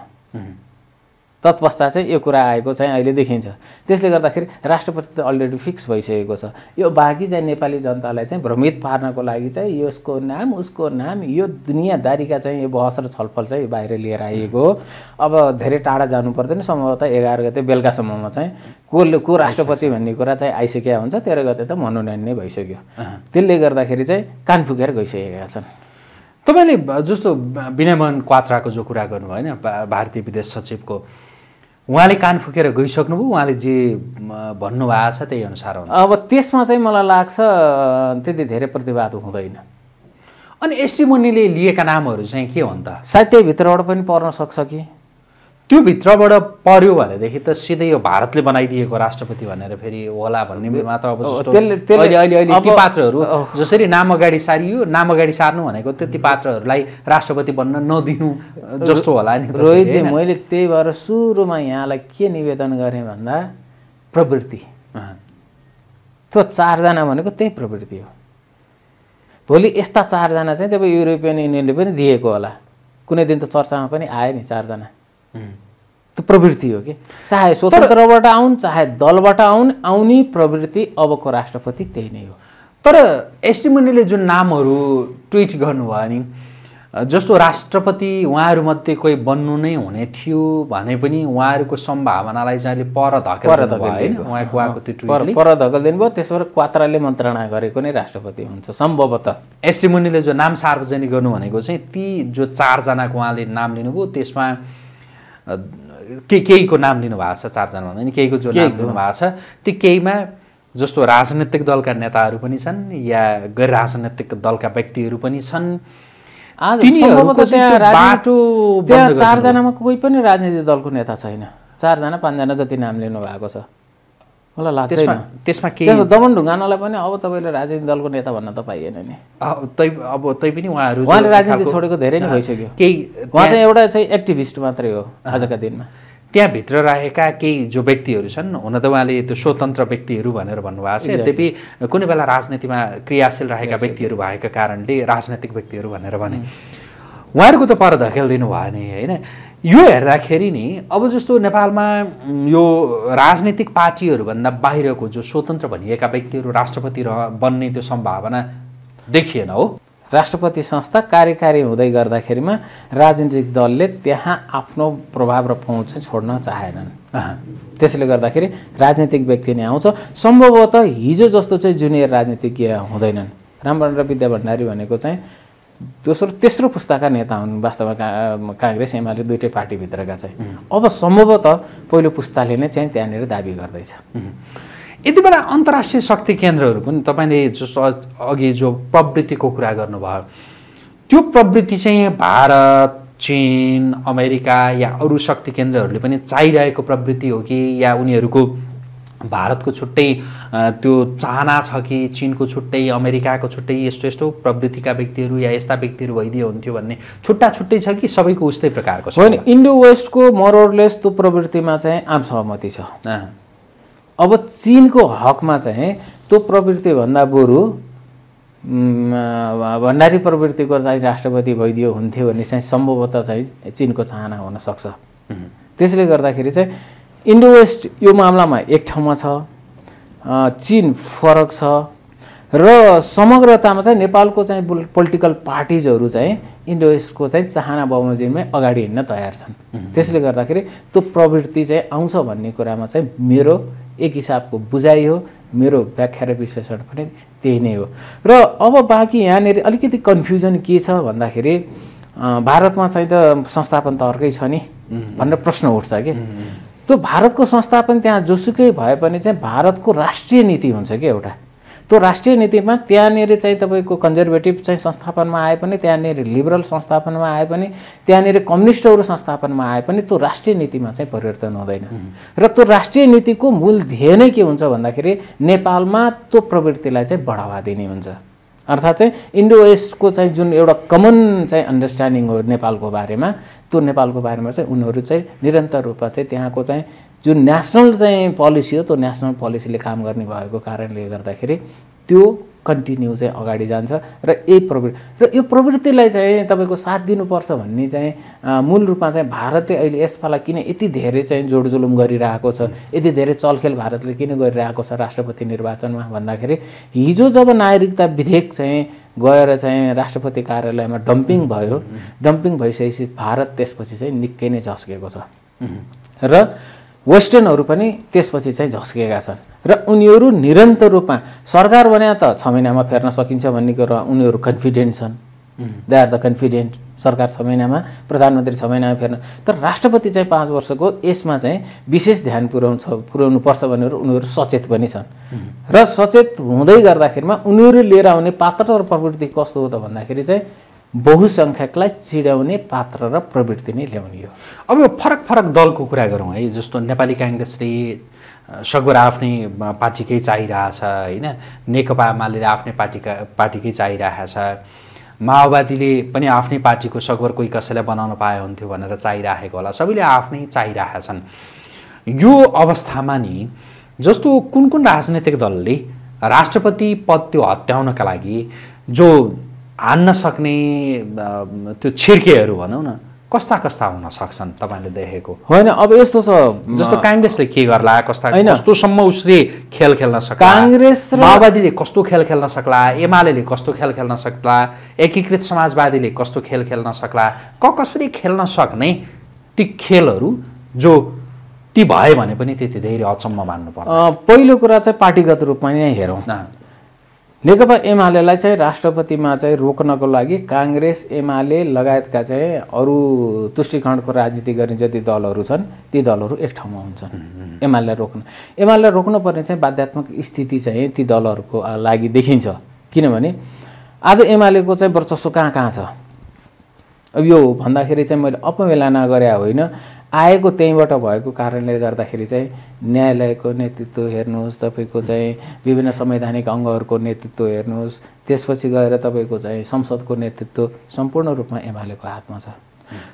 तत्पश्चात चाहिँ यो कुरा आएको चाहिँ अहिले देखिन्छ त्यसले गर्दाखेरि राष्ट्रपति त अलरेडी फिक्स भइसकेको छ यो बाँकी चाहिँ नेपाली जनतालाई चाहिँ भ्रमित पार्नको लागि चाहिँ यसको नाम उसको नाम यो दुनियाँदारीका चाहिँ यो बहस र छलफल चाहिँ बाहिर लिएर आइएको अब धेरै टाढा जानु पर्दैन सम्भवतः एघार गते बेलुकासम्ममा चाहिँ को को राष्ट्रपति भन्ने कुरा चाहिँ आइसकेका हुन्छ तेह्र गते त मनोनयन नै भइसक्यो त्यसले गर्दाखेरि चाहिँ कान फुकेर गइसकेका छन् तपाईँले जस्तो विनयमन क्वात्राको जो कुरा गर्नुभयो होइन भारतीय विदेश सचिवको उहाँले कान फुकेर गइसक्नुभयो उहाँले जे भन्नुभएको छ त्यही अनुसार हुन्छ अब त्यसमा चाहिँ मलाई लाग्छ त्यति धेरै प्रतिवाद हुँदैन अनि एसटी मुनिले लिएका नामहरू चाहिँ के हो त साहित्यभित्रबाट पनि पर्न सक्छ कि त्यो भित्रबाट पढ्यो भनेदेखि त सिधै यो भारतले बनाइदिएको राष्ट्रपति भनेर फेरि होला भन्नेमा त अब पात्रहरू जसरी नाम अगाडि सारियो नाम अगाडि सार्नु भनेको त्यति पात्रहरूलाई राष्ट्रपति बन्न नदिनु जस्तो होला नि रोहितजी मैले त्यही भएर सुरुमा यहाँलाई के निवेदन गरेँ भन्दा प्रवृत्ति त्यो चारजना भनेको त्यही प्रवृत्ति हो भोलि यस्ता चारजना चाहिँ तपाईँ युरोपियन युनियनले पनि दिएको होला कुनै दिन त चर्चामा पनि आयो नि चारजना त्यो प्रवृत्ति हो कि चाहे स्वतन्त्रबाट आउन् चाहे दलबाट आउन् आउने प्रवृत्ति अबको राष्ट्रपति त्यही नै हो तर मुनिले जुन नामहरू ट्विट गर्नुभयो नि जस्तो राष्ट्रपति उहाँहरूमध्ये कोही बन्नु नै हुने थियो भने पनि उहाँहरूको सम्भावनालाई चाहिँ पर धकेल होइन उहाँको उहाँको त्यो पर धकल दिनुभयो त्यसबाट क्वात्राले मन्त्रणा गरेको नै राष्ट्रपति हुन्छ सम्भवतः मुनिले जो नाम सार्वजनिक गर्नु भनेको चाहिँ ती जो चारजनाको उहाँले नाम लिनुभयो त्यसमा के केहीको नाम लिनुभएको छ चारजना भन्दा पनि केहीको जो नाम लिनुभएको छ ती केहीमा जस्तो राजनैतिक दलका नेताहरू पनि छन् या गैर राजनैतिक दलका व्यक्तिहरू पनि छन् चारजनामा कोही पनि राजनीतिक दलको नेता छैन चारजना पाँचजना जति नाम लिनु भएको छ मलाई लाग्दैन त्यसमा के दमन ढुङ्गानालाई पनि अब तपाईँले राजनीतिक दलको नेता भन्न त पाइएन नि तै अब तै पनि उहाँहरू उहाँले राजनीति छोडेको धेरै नै भइसक्यो केही उहाँ चाहिँ एउटा चाहिँ एक्टिभिस्ट मात्रै हो आजका दिनमा त्यहाँभित्र रहेका केही जो व्यक्तिहरू छन् हुन त उहाँले त्यो स्वतन्त्र व्यक्तिहरू भनेर भन्नुभएको छ यद्यपि कुनै बेला राजनीतिमा क्रियाशील रहेका व्यक्तिहरू भएका कारणले राजनैतिक व्यक्तिहरू भनेर भने उहाँहरूको त पर धकेलिदिनु भयो नि होइन यो हेर्दाखेरि नि अब जस्तो नेपालमा यो राजनैतिक पार्टीहरूभन्दा बाहिरको जो स्वतन्त्र भनिएका व्यक्तिहरू राष्ट्रपति रह बन्ने त्यो सम्भावना देखिएन हो राष्ट्रपति संस्था कार्यकारी हुँदै गर्दाखेरिमा राजनीतिक दलले त्यहाँ आफ्नो प्रभाव र पहुँच छोड्न चाहेनन् त्यसले गर्दाखेरि राजनीतिक व्यक्ति नै आउँछ सम्भवतः हिजो जस्तो चाहिँ जुनियर राजनीतिज्ञ हुँदैनन् रामबन र विद्या भण्डारी भनेको चाहिँ दोस्रो तेस्रो पुस्ताका नेता हुन् वास्तवमा का काङ्ग्रेस एमाले दुइटै पार्टीभित्रका चाहिँ अब सम्भवतः पहिलो पुस्ताले नै चाहिँ त्यहाँनिर दाबी गर्दैछ यति बेला अन्तर्राष्ट्रिय शक्ति केन्द्रहरू पनि तपाईँले जस अघि जो प्रवृत्तिको कुरा गर्नुभयो त्यो प्रवृत्ति चाहिँ भारत चिन अमेरिका या अरू शक्ति केन्द्रहरूले पनि चाहिरहेको प्रवृत्ति हो कि या उनीहरूको भारतको छुट्टै त्यो चाहना छ कि चिनको छुट्टै अमेरिकाको छुट्टै यस्तो यस्तो प्रवृत्तिका व्यक्तिहरू या यस्ता व्यक्तिहरू भइदियो हुन्थ्यो भन्ने छुट्टा छुट्टै छ कि सबैको उस्तै प्रकारको छ होइन इन्डो वेस्टको मरोरलेस त्यो प्रवृत्तिमा चाहिँ आम सहमति छ अब चिनको हकमा चाहिँ त्यो प्रवृत्तिभन्दा बरु भण्डारी प्रवृत्तिको चाहिँ राष्ट्रपति भइदियो हुन्थ्यो भने चाहिँ सम्भवतः चाहिँ चिनको चाहना हुनसक्छ त्यसले गर्दाखेरि चाहिँ इन्डो वेस्ट यो मामलामा एक ठाउँमा छ चिन फरक छ र समग्रतामा चाहिँ नेपालको चाहिँ पोलिटिकल पार्टिजहरू चाहिँ इन्डो वेस्टको चाहिँ चाहना बमोजिममै अगाडि हिँड्न तयार छन् त्यसले गर्दाखेरि त्यो प्रवृत्ति चाहिँ आउँछ भन्ने कुरामा चाहिँ मेरो एक हिसाबको बुझाइ हो मेरो व्याख्या र विश्लेषण पनि त्यही नै हो र अब बाँकी यहाँनिर अलिकति कन्फ्युजन के छ भन्दाखेरि भारतमा चाहिँ त संस्थापन त अर्कै छ नि भनेर प्रश्न उठ्छ कि त्यो भारतको संस्थापन त्यहाँ जोसुकै भए पनि चाहिँ भारतको राष्ट्रिय नीति हुन्छ कि एउटा त्यो राष्ट्रिय नीतिमा त्यहाँनिर चाहिँ तपाईँको कन्जर्भेटिभ चाहिँ संस्थापनमा आए पनि त्यहाँनिर लिबरल संस्थापनमा आए पनि त्यहाँनिर कम्युनिस्टहरू संस्थापनमा आए पनि त्यो राष्ट्रिय नीतिमा चाहिँ परिवर्तन हुँदैन र त्यो राष्ट्रिय नीतिको मूल ध्येय नै के हुन्छ भन्दाखेरि नेपालमा त्यो प्रवृत्तिलाई चाहिँ बढावा दिने हुन्छ अर्थात् चाहिँ इन्डोएसको चाहिँ जुन एउटा कमन चाहिँ अन्डरस्ट्यान्डिङ हो नेपालको बारेमा त्यो नेपालको बारेमा चाहिँ उनीहरू चाहिँ निरन्तर रूपमा चाहिँ त्यहाँको चाहिँ जुन नेसनल चाहिँ पोलिसी हो त्यो नेसनल पोलिसीले काम गर्ने भएको कारणले गर्दाखेरि त्यो कन्टिन्यू चाहिँ अगाडि जान्छ र यही प्रवृत्ति र यो प्रवृत्तिलाई चाहिँ तपाईँको साथ दिनुपर्छ भन्ने चाहिँ मूल रूपमा चाहिँ भारतले अहिले यसपालि किन यति धेरै चाहिँ जोडजुलुम गरिरहेको छ यति धेरै चलखेल भारतले किन गरिरहेको छ राष्ट्रपति निर्वाचनमा भन्दाखेरि हिजो जब नागरिकता विधेयक चाहिँ गएर चाहिँ राष्ट्रपति कार्यालयमा डम्पिङ भयो डम्पिङ भइसकेपछि भारत त्यसपछि चाहिँ निकै नै झस्केको छ र वेस्टर्नहरू पनि त्यसपछि चाहिँ झस्किएका छन् र उनीहरू निरन्तर रूपमा सरकार भने त छ महिनामा फेर्न सकिन्छ भन्ने कुरा उनीहरू कन्फिडेन्ट छन् दे आर द कन्फिडेन्ट सरकार छ महिनामा प्रधानमन्त्री छ महिनामा फेर्न तर राष्ट्रपति चाहिँ पाँच वर्षको यसमा चाहिँ विशेष ध्यान पुऱ्याउँछ पर्छ भनेर उनीहरू सचेत पनि छन् र सचेत हुँदै गर्दाखेरिमा उनीहरू लिएर आउने पात्र र प्रवृत्ति कस्तो हो त भन्दाखेरि चाहिँ बहुसङ्ख्यकलाई चिड्याउने पात्र र प्रवृत्ति नै ल्याउने हो अब यो फरक फरक दलको कुरा गरौँ है जस्तो नेपाली काङ्ग्रेसले सगभर आफ्नै पार्टीकै चाहिरहेछ होइन नेकपा माले आफ्नै पार्टीका पार्टीकै चाहिरहेछ माओवादीले पनि आफ्नै पार्टीको सगभर कोही कसैलाई बनाउन पाए हुन्थ्यो भनेर चाहिरहेको होला सबैले आफ्नै छन् यो अवस्थामा नि जस्तो कुन कुन राजनैतिक दलले राष्ट्रपति पद त्यो हत्याउनका लागि जो हान्न सक्ने त्यो छिर्केहरू भनौँ न कस्ता कस्ता हुन सक्छन् तपाईँले देखेको होइन अब यस्तो छ जस्तो काङ्ग्रेसले के गर्ला कस्ता होइन कस्तोसम्म उसले खेल खेल्न सक्ला काङ्ग्रेस माओवादीले कस्तो खेल खेल्न सक्ला एमाले कस्तो खेल खेल्न सक्ला एकीकृत समाजवादीले कस्तो खेल खेल्न सक्ला क कसरी खेल्न सक्ने ती खेलहरू जो ती भए भने पनि त्यति धेरै अचम्म मान्नु पर्छ पहिलो कुरा चाहिँ पार्टीगत रूपमा नै हेरौँ नेकपा एमालेलाई चाहिँ राष्ट्रपतिमा चाहिँ रोक्नको लागि काङ्ग्रेस एमाले लगायतका चाहिँ अरू तुष्टिकरणको राजनीति गर्ने जति दलहरू छन् ती दलहरू एक ठाउँमा हुन्छन् एमालेलाई रोक्न एमालेलाई रोक्नुपर्ने चाहिँ बाध्यात्मक स्थिति चाहिँ ती दलहरूको लागि देखिन्छ किनभने आज एमालेको चाहिँ वर्चस्व कहाँ कहाँ छ अब यो भन्दाखेरि चाहिँ मैले अपमेलना गरे होइन आएको त्यहीँबाट भएको कारणले गर्दाखेरि चाहिँ न्यायालयको नेतृत्व हेर्नुहोस् तपाईँको चाहिँ विभिन्न संवैधानिक अङ्गहरूको नेतृत्व हेर्नुहोस् त्यसपछि गएर तपाईँको चाहिँ संसदको नेतृत्व सम्पूर्ण रूपमा एमालेको हातमा छ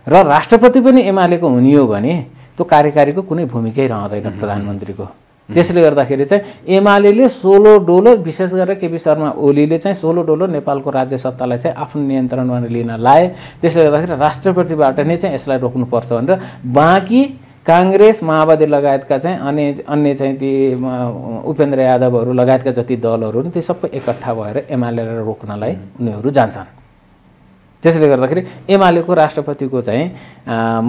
र राष्ट्रपति पनि एमालेको हुने हो भने त्यो कार्यकारीको कुनै भूमिकै रहँदैन प्रधानमन्त्रीको Mhm. त्यसले गर्दाखेरि चाहिँ एमाले सोलो डोलो विशेष गरेर केपी शर्मा ओलीले चाहिँ सोलो डोलो नेपालको राज्य सत्तालाई चाहिँ आफ्नो नियन्त्रणमा लिन लाए त्यसले गर्दाखेरि राष्ट्रपतिबाट नै चाहिँ यसलाई रोक्नुपर्छ भनेर बाँकी काङ्ग्रेस माओवादी लगायतका चाहिँ अन्य अन्य चाहिँ ती उपेन्द्र यादवहरू लगायतका जति दलहरू हुन् ती सबै एकट्ठा भएर एमाले रोक्नलाई mhm. उनीहरू जान्छन् त्यसले गर्दाखेरि एमालेको राष्ट्रपतिको चाहिँ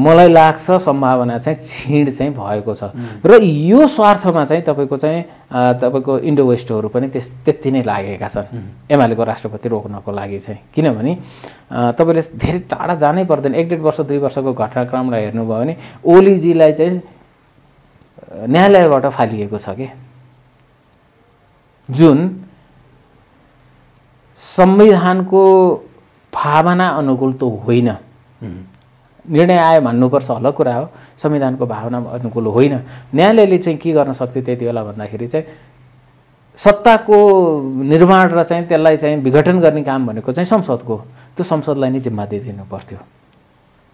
मलाई लाग्छ सम्भावना चाहिँ छिड चाहिँ भएको छ र यो स्वार्थमा चाहिँ तपाईँको चाहिँ तपाईँको इन्डो वेस्टहरू पनि त्यस त्यति नै लागेका छन् एमालेको राष्ट्रपति रोक्नको लागि चाहिँ किनभने तपाईँले धेरै टाढा जानै पर्दैन एक डेढ वर्ष दुई वर्षको घटनाक्रमलाई हेर्नुभयो भने ओलीजीलाई चाहिँ न्यायालयबाट फालिएको छ कि जुन संविधानको भावना अनुकूल त होइन निर्णय आयो भन्नुपर्छ होला कुरा हो संविधानको भावना अनुकूल होइन न्यायालयले चाहिँ के गर्न सक्थ्यो त्यति बेला भन्दाखेरि चाहिँ सत्ताको निर्माण र चाहिँ त्यसलाई चाहिँ विघटन गर्ने काम भनेको चाहिँ संसदको त्यो संसदलाई नै जिम्मा दिइदिनु पर्थ्यो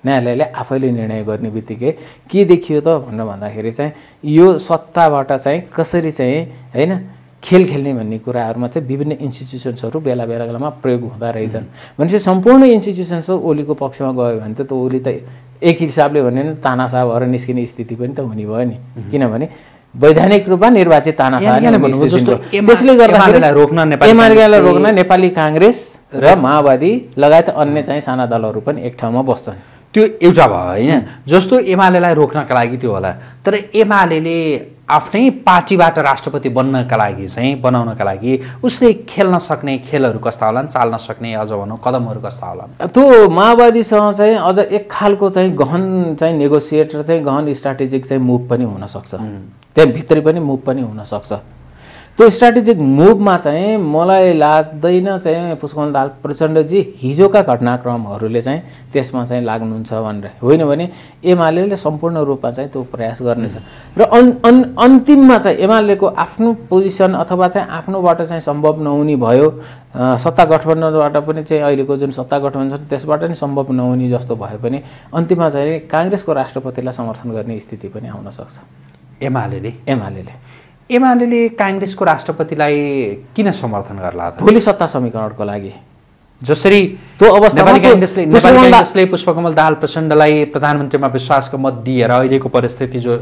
न्यायालयले आफैले निर्णय गर्ने बित्तिकै के देखियो त भनेर भन्दाखेरि चाहिँ यो सत्ताबाट चाहिँ कसरी चाहिँ होइन खेल खेल्ने भन्ने कुराहरूमा चाहिँ विभिन्न इन्स्टिट्युसन्सहरू बेला बेला बेलामा प्रयोग हुँदो रहेछन् भनेपछि सम्पूर्ण इन्स्टिट्युसन्सहरू ओलीको पक्षमा गयो भने त त्यो ओली त एक हिसाबले भने तानासा भएर निस्किने स्थिति पनि त हुने भयो नि किनभने वैधानिक रूपमा निर्वाचित तानासालाई रोक्न नेपाली काङ्ग्रेस र माओवादी लगायत अन्य चाहिँ साना दलहरू पनि एक ठाउँमा बस्छन् त्यो एउटा भयो होइन जस्तो एमालेलाई रोक्नका लागि त्यो होला तर एमाले आफ्नै पार्टीबाट राष्ट्रपति बन्नका लागि चाहिँ बनाउनका लागि उसले खेल्न सक्ने खेलहरू कस्ता होलान् चाल्न सक्ने अझ भनौँ कदमहरू कस्ता होलान् त्यो माओवादीसँग चाहिँ अझ एक खालको चाहिँ गहन चाहिँ नेगोसिएट र चाहिँ गहन स्ट्राटेजिक चाहिँ मुभ पनि हुनसक्छ भित्रै पनि मुभ पनि हुनसक्छ त्यो स्ट्राटेजिक मुभमा चाहिँ मलाई लाग्दैन चाहिँ पुष्कमल दाल प्रचण्डजी हिजोका घटनाक्रमहरूले चाहिँ त्यसमा चाहिँ लाग्नुहुन्छ भनेर होइन भने एमाले सम्पूर्ण रूपमा चाहिँ त्यो प्रयास गर्नेछ र अन् अन् अन्तिममा चाहिँ एमालेको आफ्नो पोजिसन अथवा चाहिँ आफ्नोबाट चाहिँ सम्भव नहुने भयो सत्ता गठबन्धनबाट पनि चाहिँ अहिलेको जुन सत्ता गठबन्धन छ त्यसबाट नै सम्भव नहुने जस्तो भए पनि अन्तिममा चाहिँ काङ्ग्रेसको राष्ट्रपतिलाई समर्थन गर्ने स्थिति पनि आउन सक्छ एमाले एमाले एमाले काङ्ग्रेसको राष्ट्रपतिलाई किन समर्थन गर्ला भोलि सत्ता समीकरणको लागि जसरी त्यो अवस्थाले पुष्पकमल दाहाल प्रचण्डलाई प्रधानमन्त्रीमा विश्वासको मत दिएर अहिलेको परिस्थिति जो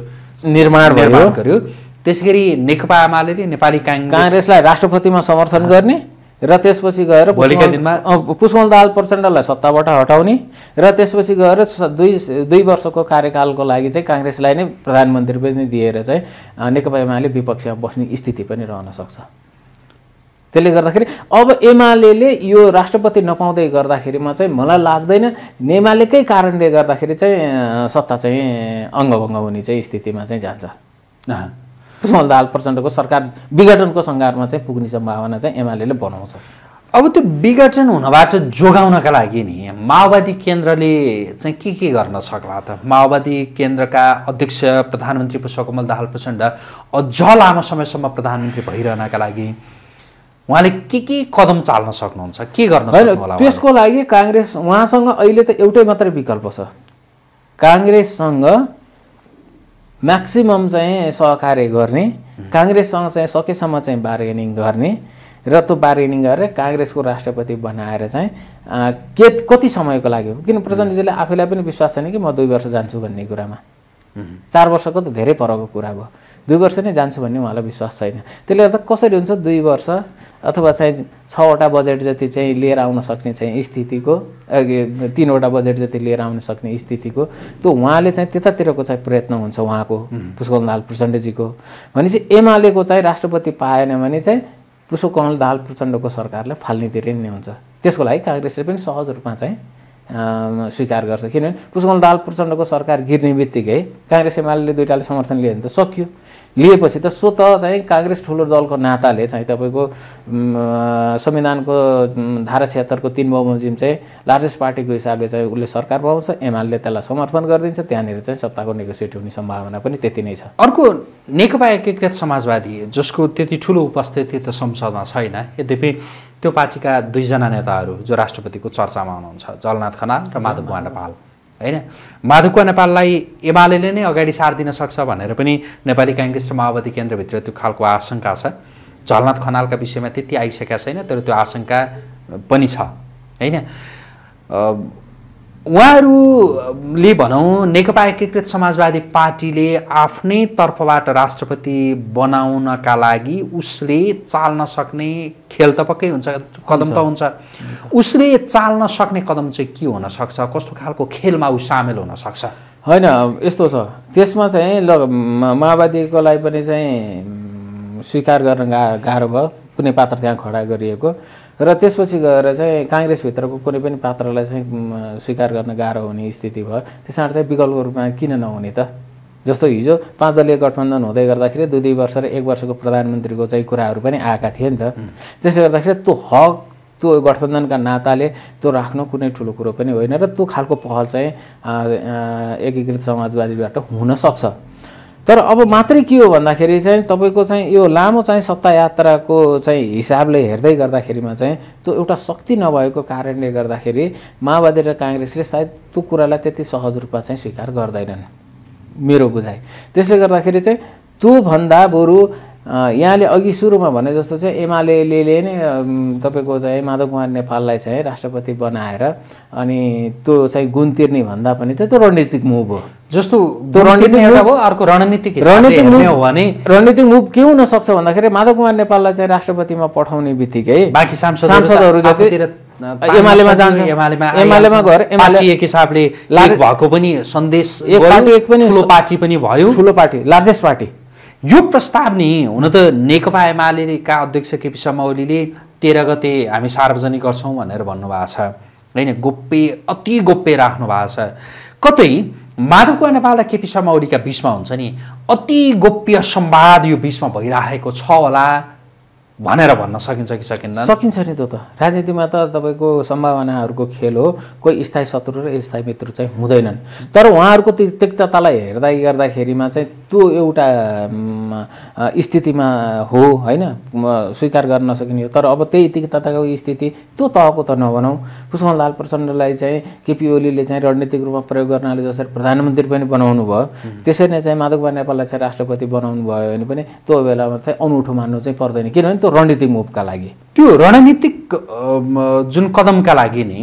निर्माण गर्यो त्यसै गरी नेकपा एमाले नेपाली काङ्ग्रेसलाई राष्ट्रपतिमा समर्थन गर्ने र त्यसपछि गएर भोलिका दिनमा पुष्पल दाल प्रचण्डलाई सत्ताबाट हटाउने र त्यसपछि गएर दुई दुई वर्षको कार्यकालको लागि चाहिँ काङ्ग्रेसलाई नै प्रधानमन्त्री पनि दिएर चाहिँ नेकपा एमाले विपक्षमा बस्ने स्थिति पनि रहन सक्छ त्यसले गर्दाखेरि अब एमाले यो राष्ट्रपति नपाउँदै गर्दाखेरिमा चाहिँ मलाई लाग्दैन नेमालेकै कारणले गर्दाखेरि चाहिँ सत्ता चाहिँ अङ्गभङ्ग हुने चाहिँ स्थितिमा चाहिँ जान्छ दाहाल प्रचण्डको सरकार विघटनको सङ्घारमा चाहिँ पुग्ने सम्भावना चाहिँ एमाले बनाउँछ अब त्यो विघटन हुनबाट जोगाउनका लागि नि माओवादी केन्द्रले चाहिँ के के गर्न सक्ला त माओवादी केन्द्रका अध्यक्ष प्रधानमन्त्री पुष्पकमल दाहाल प्रचण्ड अझ लामो समयसम्म प्रधानमन्त्री भइरहनका लागि उहाँले के के कदम चाल्न सक्नुहुन्छ के गर्न त्यसको लागि काङ्ग्रेस उहाँसँग अहिले त एउटै मात्रै विकल्प छ काङ्ग्रेससँग म्याक्सिमम् चाहिँ सहकार्य गर्ने काङ्ग्रेससँग चाहिँ सकेसम्म चाहिँ बार्गेनिङ गर्ने र त्यो बार्गेनिङ गरेर काङ्ग्रेसको राष्ट्रपति बनाएर चाहिँ के कति समयको लागि हो किन प्रचण्डजीले आफैलाई पनि विश्वास छैन कि म दुई वर्ष जान्छु भन्ने कुरामा चार वर्षको त धेरै परको कुरा भयो दुई वर्ष नै जान्छु भन्ने उहाँलाई विश्वास छैन त्यसले गर्दा कसरी हुन्छ दुई वर्ष अथवा चाहिँ छवटा बजेट जति चाहिँ लिएर आउन सक्ने चाहिँ स्थितिको तिनवटा बजेट जति लिएर आउन सक्ने स्थितिको त्यो उहाँले चाहिँ त्यतातिरको चाहिँ प्रयत्न हुन्छ उहाँको पुष्पकमल दाल प्रचण्डजीको भनेपछि एमालेको चाहिँ राष्ट्रपति पाएन भने चाहिँ पुष्पकमल दाल प्रचण्डको सरकारले सरकारलाई धेरै नै हुन्छ त्यसको लागि काङ्ग्रेसले पनि सहज रूपमा चाहिँ स्वीकार गर्छ किनभने पुष्पकमल दाल प्रचण्डको सरकार गिर्ने बित्तिकै काङ्ग्रेस एमाले दुइटाले समर्थन लियो भने त सकियो लिएपछि त स्वत चाहिँ काङ्ग्रेस ठुलो दलको नाताले चाहिँ तपाईँको संविधानको धारा छत्तरको तिन बमोजिम चाहिँ लार्जेस्ट पार्टीको हिसाबले चाहिँ उसले सरकार पाउँछ एमाले त्यसलाई समर्थन गरिदिन्छ त्यहाँनिर चाहिँ सत्ताको नेगोसिएट हुने सम्भावना पनि त्यति नै छ अर्को नेकपा एकीकृत समाजवादी जसको त्यति ठुलो उपस्थिति त संसदमा छैन यद्यपि त्यो पार्टीका दुईजना नेताहरू जो राष्ट्रपतिको चर्चामा हुनुहुन्छ जलनाथ खनाल र माधव भुवान नेपाल होइन माधुकुवा नेपाललाई एमाले नै अगाडि सारिदिन सक्छ भनेर पनि नेपाली काङ्ग्रेस र माओवादी केन्द्रभित्र त्यो खालको आशंका छ झलनाथ खनालका विषयमा त्यति आइसकेका छैन तर त्यो आशंका पनि छ होइन उहाँहरूले भनौँ नेकपा एकीकृत समाजवादी पार्टीले आफ्नै तर्फबाट राष्ट्रपति बनाउनका लागि उसले चाल्न सक्ने खेल त पक्कै हुन्छ कदम त हुन्छ उसले चाल्न सक्ने कदम चाहिँ के हुनसक्छ कस्तो खालको खेलमा ऊ सामेल हुनसक्छ होइन यस्तो छ त्यसमा चाहिँ ल माओवादीको लागि पनि चाहिँ स्वीकार गर्न गा गाह्रो भयो कुनै पात्र त्यहाँ खडा गरिएको र त्यसपछि गएर चाहिँ काङ्ग्रेसभित्रको कुनै पनि पात्रलाई चाहिँ स्वीकार गर्न गाह्रो हुने स्थिति भयो त्यस कारण चाहिँ विकल्पको रूपमा किन नहुने त जस्तो हिजो पाँच दलीय गठबन्धन हुँदै गर्दाखेरि दुई दुई वर्ष र एक वर्षको प्रधानमन्त्रीको चाहिँ कुराहरू पनि आएका थिए नि त त्यसले गर्दाखेरि त्यो हक त्यो गठबन्धनका नाताले त्यो राख्नु कुनै ठुलो कुरो पनि होइन र त्यो खालको पहल चाहिँ एकीकृत समाजवादीबाट हुनसक्छ तर अब मात्रै के हो भन्दाखेरि चाहिँ तपाईँको चाहिँ यो लामो चाहिँ सत्ता यात्राको चाहिँ हिसाबले हेर्दै गर्दाखेरिमा चाहिँ त्यो एउटा शक्ति नभएको कारणले गर्दाखेरि माओवादी र काङ्ग्रेसले सायद त्यो कुरालाई त्यति सहज रूपमा चाहिँ स्वीकार गर्दैनन् मेरो बुझाइ त्यसले गर्दाखेरि चाहिँ त्योभन्दा बरु यहाँले अघि सुरुमा भने जस्तो चाहिँ एमाले नै तपाईँको चाहिँ माधव कुमार नेपाललाई चाहिँ राष्ट्रपति बनाएर अनि त्यो चाहिँ गुण तिर्ने भन्दा पनि त्यो रणनीतिक मुभ हो जस्तो रणनीतिक एउटा अर्को रणनीतिक भने मुभ के हुन सक्छ भन्दाखेरि माधव कुमार नेपाललाई चाहिँ राष्ट्रपतिमा पठाउने बित्तिकै बाँकी सांसदहरू जति एमालेमा जान्छ एमालेमा हिसाबले भएको पनि सन्देश एक पार्टी एक पनि पार्टी पनि भयो पार्टी लार्जेस्ट पार्टी यो प्रस्ताव नि हुन त नेकपा एमालेका अध्यक्ष केपी शर्मा ओलीले तेह्र गते हामी सार्वजनिक गर्छौँ भनेर भन्नुभएको छ होइन गोप्य अति गोप्य राख्नु भएको छ कतै माधव नेपाल र केपी शर्मा ओलीका बिचमा हुन्छ नि अति गोप्य सम्वाद यो बिचमा भइराखेको छ होला भनेर भन्न सकिन्छ कि सकिन्न सकिन्छ नि त्यो त राजनीतिमा त तपाईँको सम्भावनाहरूको खेल हो कोही स्थायी शत्रु र स्थायी मित्र चाहिँ हुँदैनन् तर उहाँहरूको त्यो तिक्ततालाई हेर्दै गर्दाखेरिमा चाहिँ त्यो एउटा स्थितिमा हो होइन स्वीकार गर्न नसकिने हो तर अब त्यही तिक्ताताको स्थिति त्यो तहको त नबनाऊ पुष्पलाल प्रचण्डलाई चाहिँ केपी ओलीले चाहिँ रणनीतिक रूपमा प्रयोग गर्नाले जसरी प्रधानमन्त्री पनि बनाउनु भयो त्यसरी नै चाहिँ माधव नेपाललाई चाहिँ राष्ट्रपति बनाउनु भयो भने पनि त्यो बेलामा चाहिँ अनौठो मान्नु चाहिँ पर्दैन किनभने त्यो रणनीतिक मुभका लागि त्यो रणनीतिक जुन कदमका लागि नि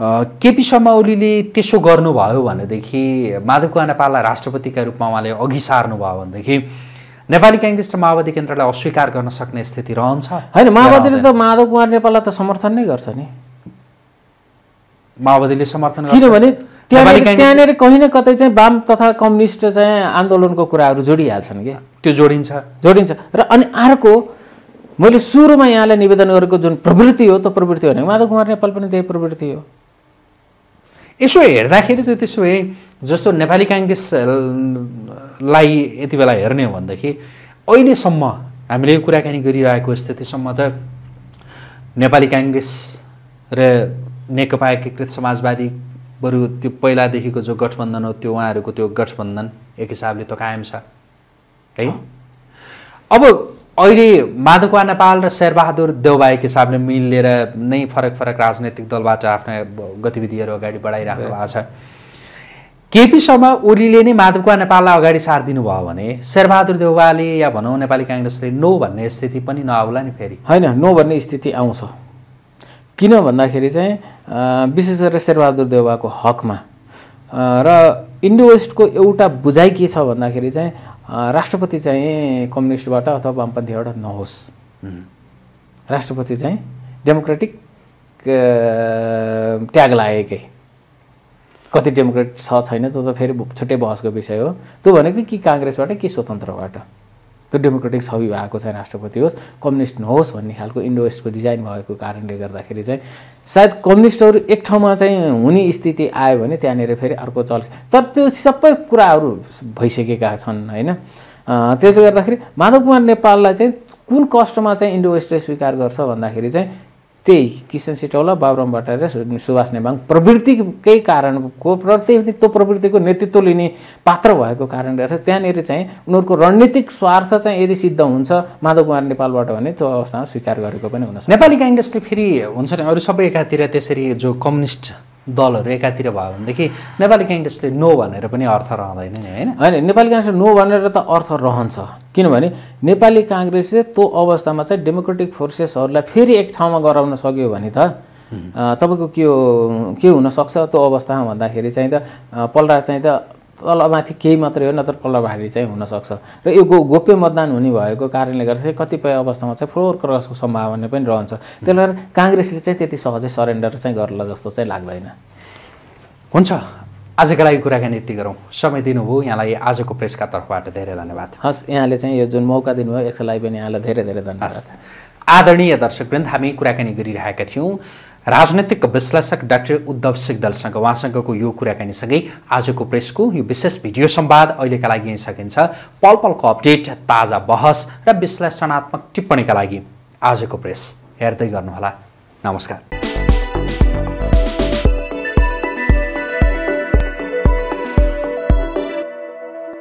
केपी शर्मा ओलीले त्यसो गर्नुभयो भनेदेखि माधव कुमार नेपाललाई राष्ट्रपतिका रूपमा उहाँले अघि सार्नुभयो भनेदेखि नेपाली काङ्ग्रेस र माओवादी केन्द्रलाई अस्वीकार गर्न सक्ने स्थिति रहन्छ होइन माओवादीले त माधव कुमार नेपाललाई त समर्थन नै गर्छ नि माओवादीले समर्थन किनभने त्यहाँनिर कहीँ न कतै चाहिँ वाम तथा कम्युनिस्ट चाहिँ आन्दोलनको कुराहरू जोडिहाल्छन् क्या त्यो जोडिन्छ जोडिन्छ र अनि अर्को मैले सुरुमा यहाँलाई निवेदन गरेको जुन प्रवृत्ति हो त्यो प्रवृत्ति भनेको माधव कुमार नेपाल पनि त्यही प्रवृत्ति हो यसो हेर्दाखेरि त त्यसो भए जस्तो नेपाली काङ्ग्रेसलाई यति बेला हेर्ने हो भनेदेखि अहिलेसम्म हामीले कुराकानी गरिरहेको स्थितिसम्म त नेपाली काङ्ग्रेस र नेकपा एकीकृत समाजवादी बरु त्यो पहिलादेखिको जो गठबन्धन हो त्यो उहाँहरूको त्यो गठबन्धन एक हिसाबले त कायम छ है अब अहिले माधवकुवा नेपाल र शेरबहादुर देवबाई हिसाबले मिलेर नै फरक फरक राजनैतिक दलबाट आफ्ना गतिविधिहरू अगाडि बढाइराख्नु भएको छ केपी शर्मा ओलीले नै माधवकुवा नेपाललाई अगाडि सारिदिनु भयो भने शेरबहादुर देवबाले या भनौँ नेपाली काङ्ग्रेसले नो भन्ने स्थिति पनि नआउला नि फेरि होइन नो भन्ने स्थिति आउँछ किन भन्दाखेरि चाहिँ विशेष गरेर शेरबहादुर देवबाको हकमा र इन्डो वेस्टको एउटा बुझाइ के छ भन्दाखेरि चाहिँ राष्ट्रपति चाहिँ कम्युनिस्टबाट अथवा वामपन्थीबाट नहोस् राष्ट्रपति चाहिँ डेमोक्रेटिक ट्याग लागेकै कति डेमोक्रेट छ छैन त्यो त फेरि छुट्टै बहसको विषय हो त्यो भनेको कि काङ्ग्रेसबाट कि स्वतन्त्रबाट त्यो डेमोक्रेटिक छवि भएको चाहिँ राष्ट्रपति होस् कम्युनिस्ट नहोस् भन्ने खालको इन्डोवेस्टको डिजाइन भएको कारणले गर्दाखेरि चाहिँ सायद कम्युनिस्टहरू एक ठाउँमा चाहिँ हुने स्थिति आयो भने त्यहाँनिर फेरि अर्को चल तर त्यो सबै कुराहरू भइसकेका छन् होइन त्यसले गर्दाखेरि माधव कुमार नेपाललाई चाहिँ कुन कष्टमा चाहिँ इन्डो वेस्टले स्वीकार गर्छ भन्दाखेरि चाहिँ त्यही किसन सिटौला बाबुराम भट्टाचार्य सुभाष नेवाङ प्रवृत्तिकै कारणको प्रति त्यो प्रवृत्तिको नेतृत्व लिने पात्र भएको कारणले गर्दा त्यहाँनिर चाहिँ उनीहरूको रणनीतिक स्वार्थ चाहिँ यदि सिद्ध हुन्छ माधव कुमार नेपालबाट भने त्यो अवस्थामा स्वीकार गरेको पनि हुनसक्छ नेपाली काङ्ग्रेसले फेरि हुन्छ नि अरू सबै एकातिर त्यसरी जो कम्युनिस्ट दलहरू एकातिर भयो भनेदेखि नेपाली काङ्ग्रेसले नो भनेर पनि अर्थ रहँदैन नि होइन होइन नेपाली काङ्ग्रेसले नो भनेर त अर्थ रहन्छ किनभने नेपाली काङ्ग्रेसले त्यो अवस्थामा चाहिँ डेमोक्रेटिक फोर्सेसहरूलाई फेरि एक ठाउँमा गराउन सक्यो भने त तपाईँको के के हुनसक्छ त्यो अवस्थामा भन्दाखेरि चाहिँ त पल्टा चाहिँ त तलमाथि केही मात्रै हो नत्र पल्ल भारी चाहिँ हुनसक्छ र यो गो गोप्य मतदान हुने भएको कारणले गर्दा चाहिँ कतिपय अवस्थामा चाहिँ फ्लोर क्रसको सम्भावना पनि रहन्छ त्यसले गर्दा काङ्ग्रेसले चाहिँ त्यति सहजै सरेन्डर चाहिँ गर्ला जस्तो चाहिँ लाग्दैन हुन्छ आजको लागि कुराकानी यति गरौँ समय दिनुभयो यहाँलाई आजको प्रेसका तर्फबाट धेरै धन्यवाद हस् यहाँले चाहिँ यो जुन मौका दिनुभयो यसलाई पनि यहाँलाई धेरै धेरै धन्यवाद आदरणीय दर्शकवृन्द हामी कुराकानी गरिरहेका थियौँ राजनैतिक विश्लेषक डाक्टर उद्धव सिग्दलसँग उहाँसँगको यो कुराकानीसँगै आजको प्रेसको यो विशेष भिडियो संवाद अहिलेका लागि यहीँ सकिन्छ पल पलको अपडेट ताजा बहस र विश्लेषणात्मक टिप्पणीका लागि आजको प्रेस हेर्दै गर्नुहोला नमस्कार